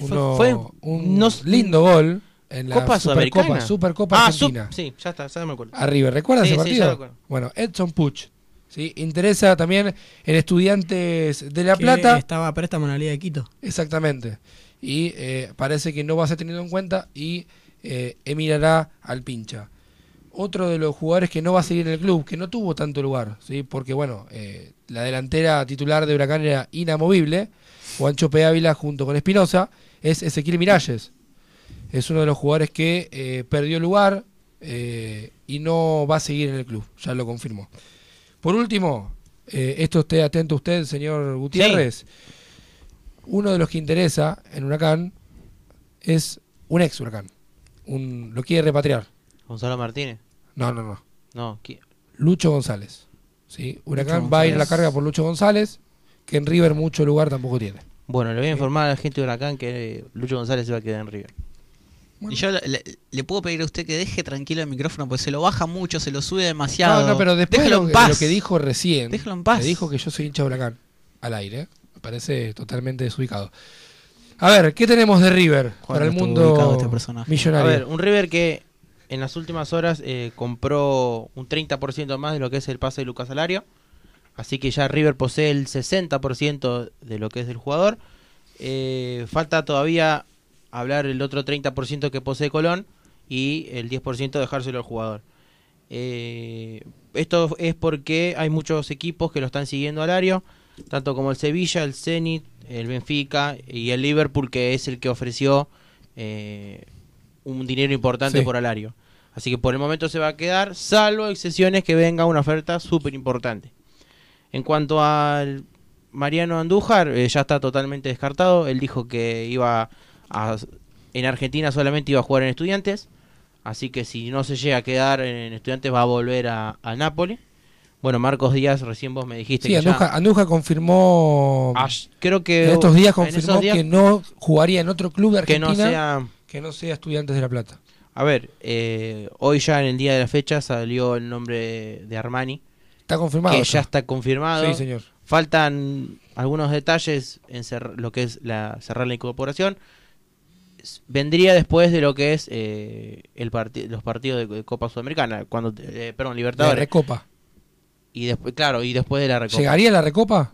un lindo gol en la Supercopa, Supercopa ah, Argentina. sí, ya está, ya me acuerdo. Arriba, ese partido? bueno, Edson Puch Interesa también en estudiantes de La Plata. Estaba préstamo en la Liga de Quito. Exactamente. Y eh, parece que no va a ser tenido en cuenta y eh, emirará al pincha. Otro de los jugadores que no va a seguir en el club, que no tuvo tanto lugar, ¿sí? porque bueno, eh, la delantera titular de Huracán era inamovible. Juancho P. Ávila junto con Espinosa es Ezequiel Miralles. Es uno de los jugadores que perdió lugar y no va a seguir en el club, ya lo confirmó. Por último, eh, esto esté atento usted, señor Gutiérrez. Uno de los que interesa en Huracán es un ex Huracán. Un, lo quiere repatriar. Gonzalo Martínez. No, no, no. No, Lucho González. ¿sí? Huracán va a ir a la carga por Lucho González, que en River mucho lugar tampoco tiene. Bueno, le voy a informar a la gente de Huracán que Lucho González se va a quedar en River. Y yo le, puedo pedir a usted que deje tranquilo el micrófono, porque se lo baja mucho, se lo sube demasiado. No, no, pero después lo, en paz. lo que dijo recién. Déjalo en paz. dijo que yo soy hincha de al aire. ¿eh? Me parece totalmente desubicado. A ver, ¿qué tenemos de River para el mundo este millonario? A ver, un River que en las últimas horas eh, compró un 30% más de lo que es el pase de Lucas salario Así que ya River posee el 60% de lo que es el jugador. Eh, falta todavía hablar el otro 30% que posee Colón y el 10% dejárselo al jugador. Eh, esto es porque hay muchos equipos que lo están siguiendo al Ario, tanto como el Sevilla, el Zenit, el Benfica y el Liverpool, que es el que ofreció eh, un dinero importante por Alario. Así que por el momento se va a quedar, salvo excepciones que venga una oferta súper importante. En cuanto al Mariano Andújar, eh, ya está totalmente descartado. Él dijo que iba en Argentina solamente iba a jugar en Estudiantes, así que si no se llega a quedar en Estudiantes va a volver a, a Nápoles. Bueno, Marcos Díaz, recién vos me dijiste sí, que Anuja, confirmó. Ah, creo que. estos días confirmó que no jugaría en otro club de Argentina. Que no sea. Que no sea Estudiantes de La Plata. A ver, eh, hoy ya en el día de la fecha salió el nombre de Armani. Está confirmado. Que ya, está confirmado. Sí, señor. Faltan algunos detalles en lo que es la, cerrar la incorporación vendría después de lo que es eh, el los partidos de, Copa Sudamericana, cuando eh, perdón, Libertadores. La Recopa. Y después, claro, y después de la Recopa. ¿Llegaría la Recopa?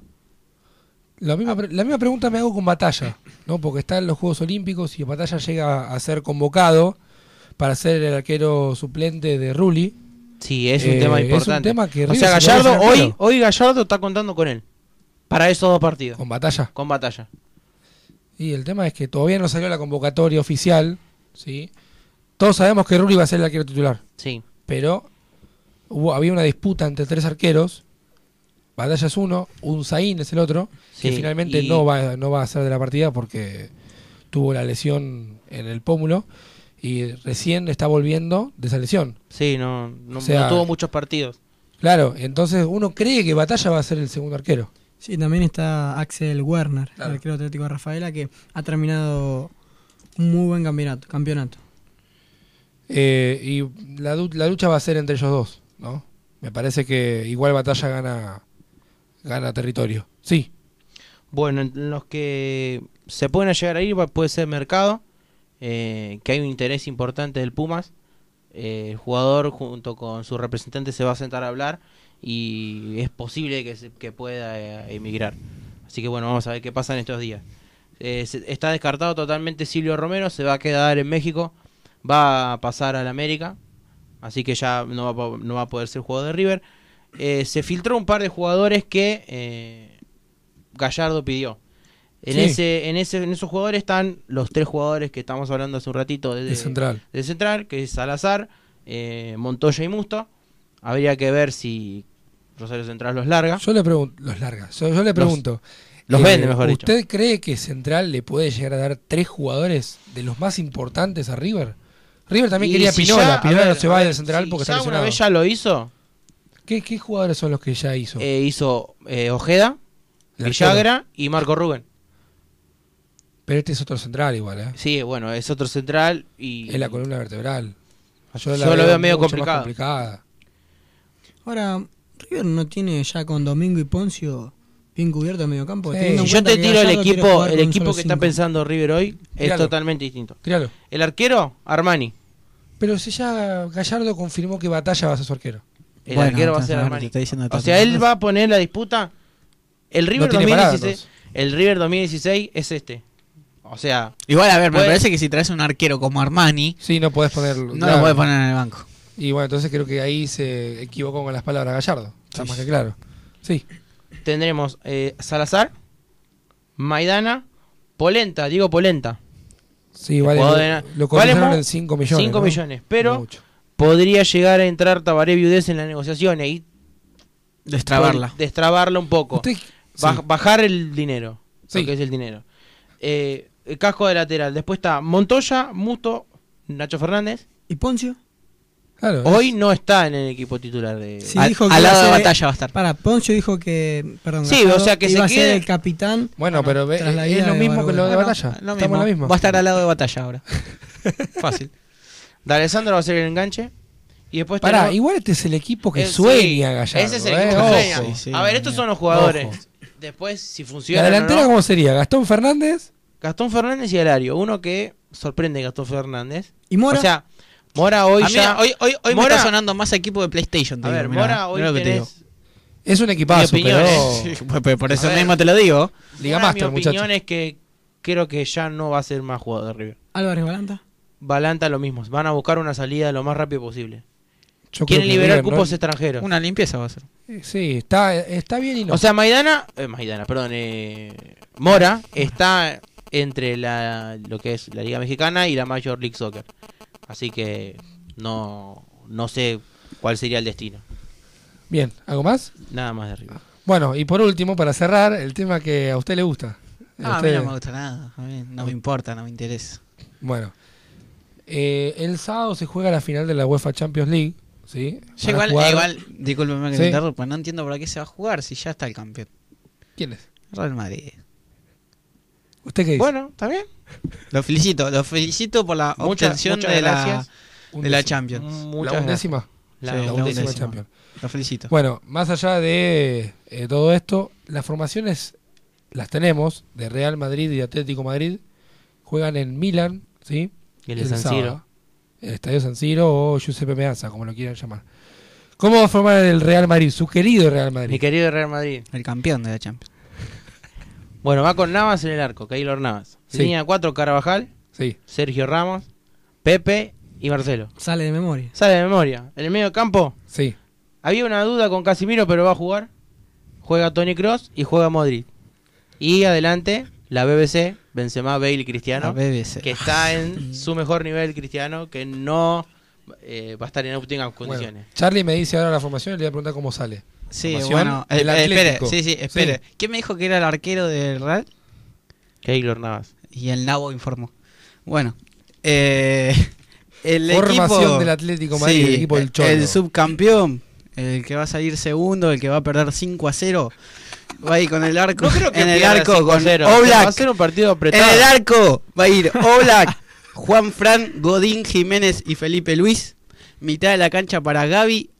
La misma, la misma pregunta me hago con Batalla, ¿no? Porque está en los Juegos Olímpicos y Batalla llega a ser convocado para ser el arquero suplente de Rulli. Sí, es un eh, tema importante. tema que o sea, Gallardo, hoy, hoy Gallardo está contando con él. Para esos dos partidos. Con batalla. Con batalla. Y el tema es que todavía no salió la convocatoria oficial, ¿sí? Todos sabemos que Rulli va a ser el arquero titular. Sí. Pero hubo, había una disputa entre tres arqueros. Batalla es uno, Unzaín es el otro, sí, que finalmente no, va, no va a ser de la partida porque tuvo la lesión en el pómulo y recién está volviendo de esa lesión. Sí, no, no tuvo muchos partidos. Claro, entonces uno cree que Batalla va a ser el segundo arquero. Sí, también está Axel Werner, el atlético de Rafaela, que ha terminado un muy buen campeonato. campeonato. Eh, y la, la, lucha va a ser entre ellos dos, ¿no? Me parece que igual batalla gana, gana territorio. Sí. Bueno, en los que se pueden llegar a ir puede ser Mercado, eh, que hay un interés importante del Pumas. Eh, el jugador junto con su representante se va a sentar a hablar y es posible que, pueda eh, emigrar. Así que bueno, vamos a ver qué pasa en estos días. Eh, está descartado totalmente Silvio Romero, se va a quedar en México, va a pasar al América, así que ya no va, a poder ser jugador de River. Eh, se filtró un par de jugadores que Gallardo pidió. En, ese, en, en esos jugadores están los tres jugadores que estamos hablando hace un ratito de, Central. De Central, que es Salazar, Montoya y Musto. Habría que ver si Rosario Central los larga. Yo le pregunto, los larga, yo, le pregunto. Los, eh, ¿Usted cree que Central le puede llegar a dar tres jugadores de los más importantes a River? River también quería si Pinola. Pinola no se va del Central porque está lesionado. una vez ya lo hizo? ¿Qué, jugadores son los que ya hizo? Eh, hizo eh, Ojeda, Villagra y Marco Rubén. Pero este es otro central igual, ¿eh? Sí, bueno, es otro central y... Es la columna vertebral. Yo, lo veo medio complicado. Ahora, River no tiene ya con Domingo y Poncio bien cubierto el mediocampo. Si yo te tiro el equipo, el equipo que está pensando River hoy es totalmente distinto. El arquero, Armani. Pero si ya Gallardo confirmó que Batalla va a ser su arquero. El arquero va a ser Armani. O sea, él va a poner la disputa. El River, 2016, es este. O sea. Igual, a ver, me parece que si traes un arquero como Armani. Sí, no puedes ponerlo. No lo puedes poner en el banco. Y bueno, entonces creo que ahí se equivocó con las palabras Gallardo. Está más que claro. Sí. Tendremos eh, Salazar, Maidana, Polenta, digo Polenta. Sí, vale, lo, lo en 5 millones. 5 millones, pero podría llegar a entrar Tabaré Viudez en la negociación y destrabarla. Destrabarla un poco. Bajar el dinero, sí. que es el dinero. Eh, el casco de lateral, después está Montoya, Muto, Nacho Fernández. ¿Y Poncio? Hoy no está en el equipo titular de. al lado de batalla va a estar. Para, Poncho dijo que. Perdón, sí, o sea que, a ser el capitán. Bueno, pero es lo mismo que lo de batalla. Va a estar al lado de batalla ahora. Fácil. D'Alessandro va a ser el enganche. Y después Pará, igual este es el equipo que eh, sueña Gallardo. Ese es el equipo eh, que sueña. a ver, estos son los jugadores. Después, si funciona. ¿La delantera cómo sería? ¿Gastón Fernández? Gastón Fernández y Alario. Uno que sorprende Gastón Fernández. ¿Y Mora? O sea, Mora hoy ya... Hoy, hoy, hoy me está sonando más equipo de PlayStation. Pues, pues, a ver, Mora hoy Es un equipazo, pero... Por eso mismo te lo digo. Liga mi opinión es que creo que ya no va a ser más jugador de River. Álvarez Balanta. Balanta lo mismo. Van a buscar una salida lo más rápido posible. Quieren liberar cupos extranjeros. Una limpieza va a ser. Eh, sí, está, está bien O sea, Maidana, eh, Maidana, perdón, eh, Mora está entre la, lo que es la Liga Mexicana y la Major League Soccer. Así que no, sé cuál sería el destino. Bien, ¿algo más? Nada más de arriba. Bueno, y por último, para cerrar, el tema que a usted le gusta. Ah, a mí no me gusta nada, a no me importa, no me interesa. Bueno, eh, el sábado se juega la final de la UEFA Champions League. ¿sí? igual, igual, discúlpeme que no entiendo por qué se va a jugar si ya está el campeón. ¿Quién es? Real Madrid. ¿Usted qué dice? Bueno, está bien. Lo felicito, lo felicito por la obtención de, la, de Champions. la undécima. La, undécima, Champions. Lo felicito. Bueno, más allá de eh, todo esto, las formaciones las tenemos de Real Madrid y Atlético Madrid. Juegan en Milan, ¿sí? el, San Siro. Estadio San Siro o Giuseppe Meazza, como lo quieran llamar. ¿Cómo va a formar el Real Madrid? Su querido Real Madrid. Mi querido Real Madrid. El campeón de la Champions. Bueno, va con Navas en el arco, Keylor Navas. Sí. Línea 4, Carvajal. Sí. Sergio Ramos, Pepe y Marcelo. Sale de memoria. Sale de memoria. En el medio campo. Sí. Había una duda con Casimiro, pero va a jugar. Juega Tony Cross y juega Modric. Y adelante, la BBC, Benzema, Bale y Cristiano. Que está en su mejor nivel, Cristiano, que no eh, va a estar en óptimas condiciones. Charlie me dice ahora la formación le voy a preguntar cómo sale. Sí, bueno, el, eh, espere, sí, sí, espere. ¿Quién me dijo que era el arquero del Real? Keylor Navas. Y el Nabo informó. Bueno, eh, el equipo, del Atlético Madrid, el equipo del eh, Cholo. El subcampeón, el que va a salir segundo, el que va a perder 5 a 0. Va a ir con el arco. en el arco con Oblak. Va a ser un partido apretado. En el arco va a ir Oblak, Juan Fran, Godín, Jiménez y Felipe Luis. Mitad de la cancha para Gaby,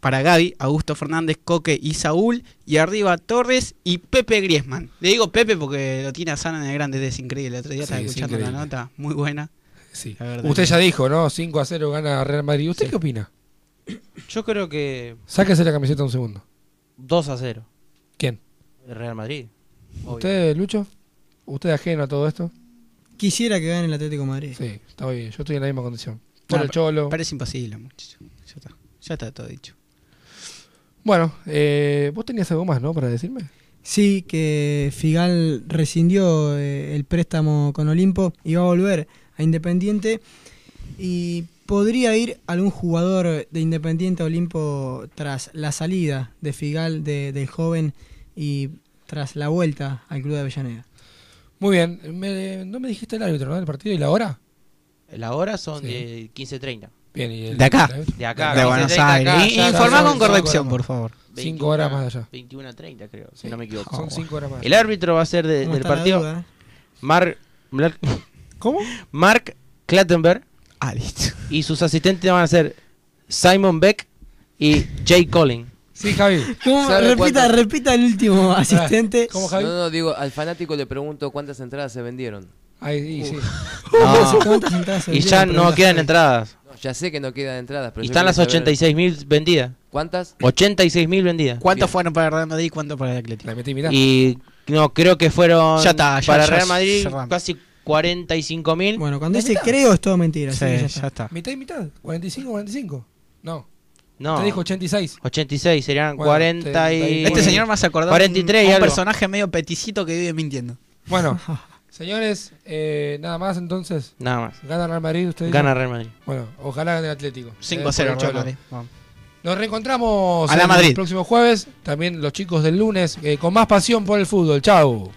para Gaby, Augusto Fernández, Coque y Saúl. Y arriba Torres y Pepe Griezmann. Le digo Pepe porque lo tiene a Sana en el grande, es increíble. El otro día estaba escuchando la nota, muy buena. Sí. Usted ya dijo, ¿no? 5 a 0 gana Real Madrid. ¿Usted qué opina? Yo creo que. Sáquese la camiseta un segundo. 2 a 0. ¿Quién? Real Madrid. ¿Usted, Lucho? ¿Usted ajeno a todo esto? Quisiera que gane el Atlético Madrid. Sí, está bien. Yo estoy en la misma condición. Por el cholo. Parece imposible, muchacho. Ya está. Ya está todo dicho. Bueno, eh, vos tenías algo más, ¿no? Para decirme. Sí, que Figal rescindió eh, el préstamo con Olimpo y va a volver a Independiente. Y podría ir algún jugador de Independiente a Olimpo tras la salida de Figal de, del joven y tras la vuelta al Club de Avellaneda. Muy bien, no me dijiste el árbitro, ¿no? partido y la hora. La hora son de 15.30 de acá. De Buenos Aires. Informa con corrección, por favor. 5 horas más allá. 21 a 30, creo, si no me equivoco. Son 5 horas más. El árbitro va a ser del partido. Eh. Mark, ¿Cómo? Mark Klattenberg. Ah, y sus asistentes van a ser Simon Beck y Jay Collin. Sí, Javi. Repita, repita el último asistente. ¿Cómo, Javi? No, digo, al fanático le pregunto cuántas entradas se vendieron. Ahí, sí. ¿Cuántas entradas se vendieron? Y ya no quedan entradas. Ya sé que no queda entradas. Pero y están las 86.000 vendidas. ¿Cuántas? 86.000 vendidas. ¿Cuántas fueron para Real Madrid y cuántas para el Atlético? La metí, mitad Y no, creo que fueron ya está, ya, para Real Madrid casi 45.000. Bueno, cuando dice creo es todo mentira. Sí, ya, está. Mitad y mitad. 45, 45. No. No. Te dijo 86. 86, serían 40 y... Este señor más acordado 43 un, y un personaje medio peticito que vive mintiendo. Bueno, Señores, eh, nada más entonces. Nada más. ¿Gana Real Madrid ustedes? Gana Real Madrid. Bueno, ojalá gane el Atlético. 5 0 eh, Real Nos reencontramos el próximo jueves. También los chicos del lunes eh, con más pasión por el fútbol. Chau.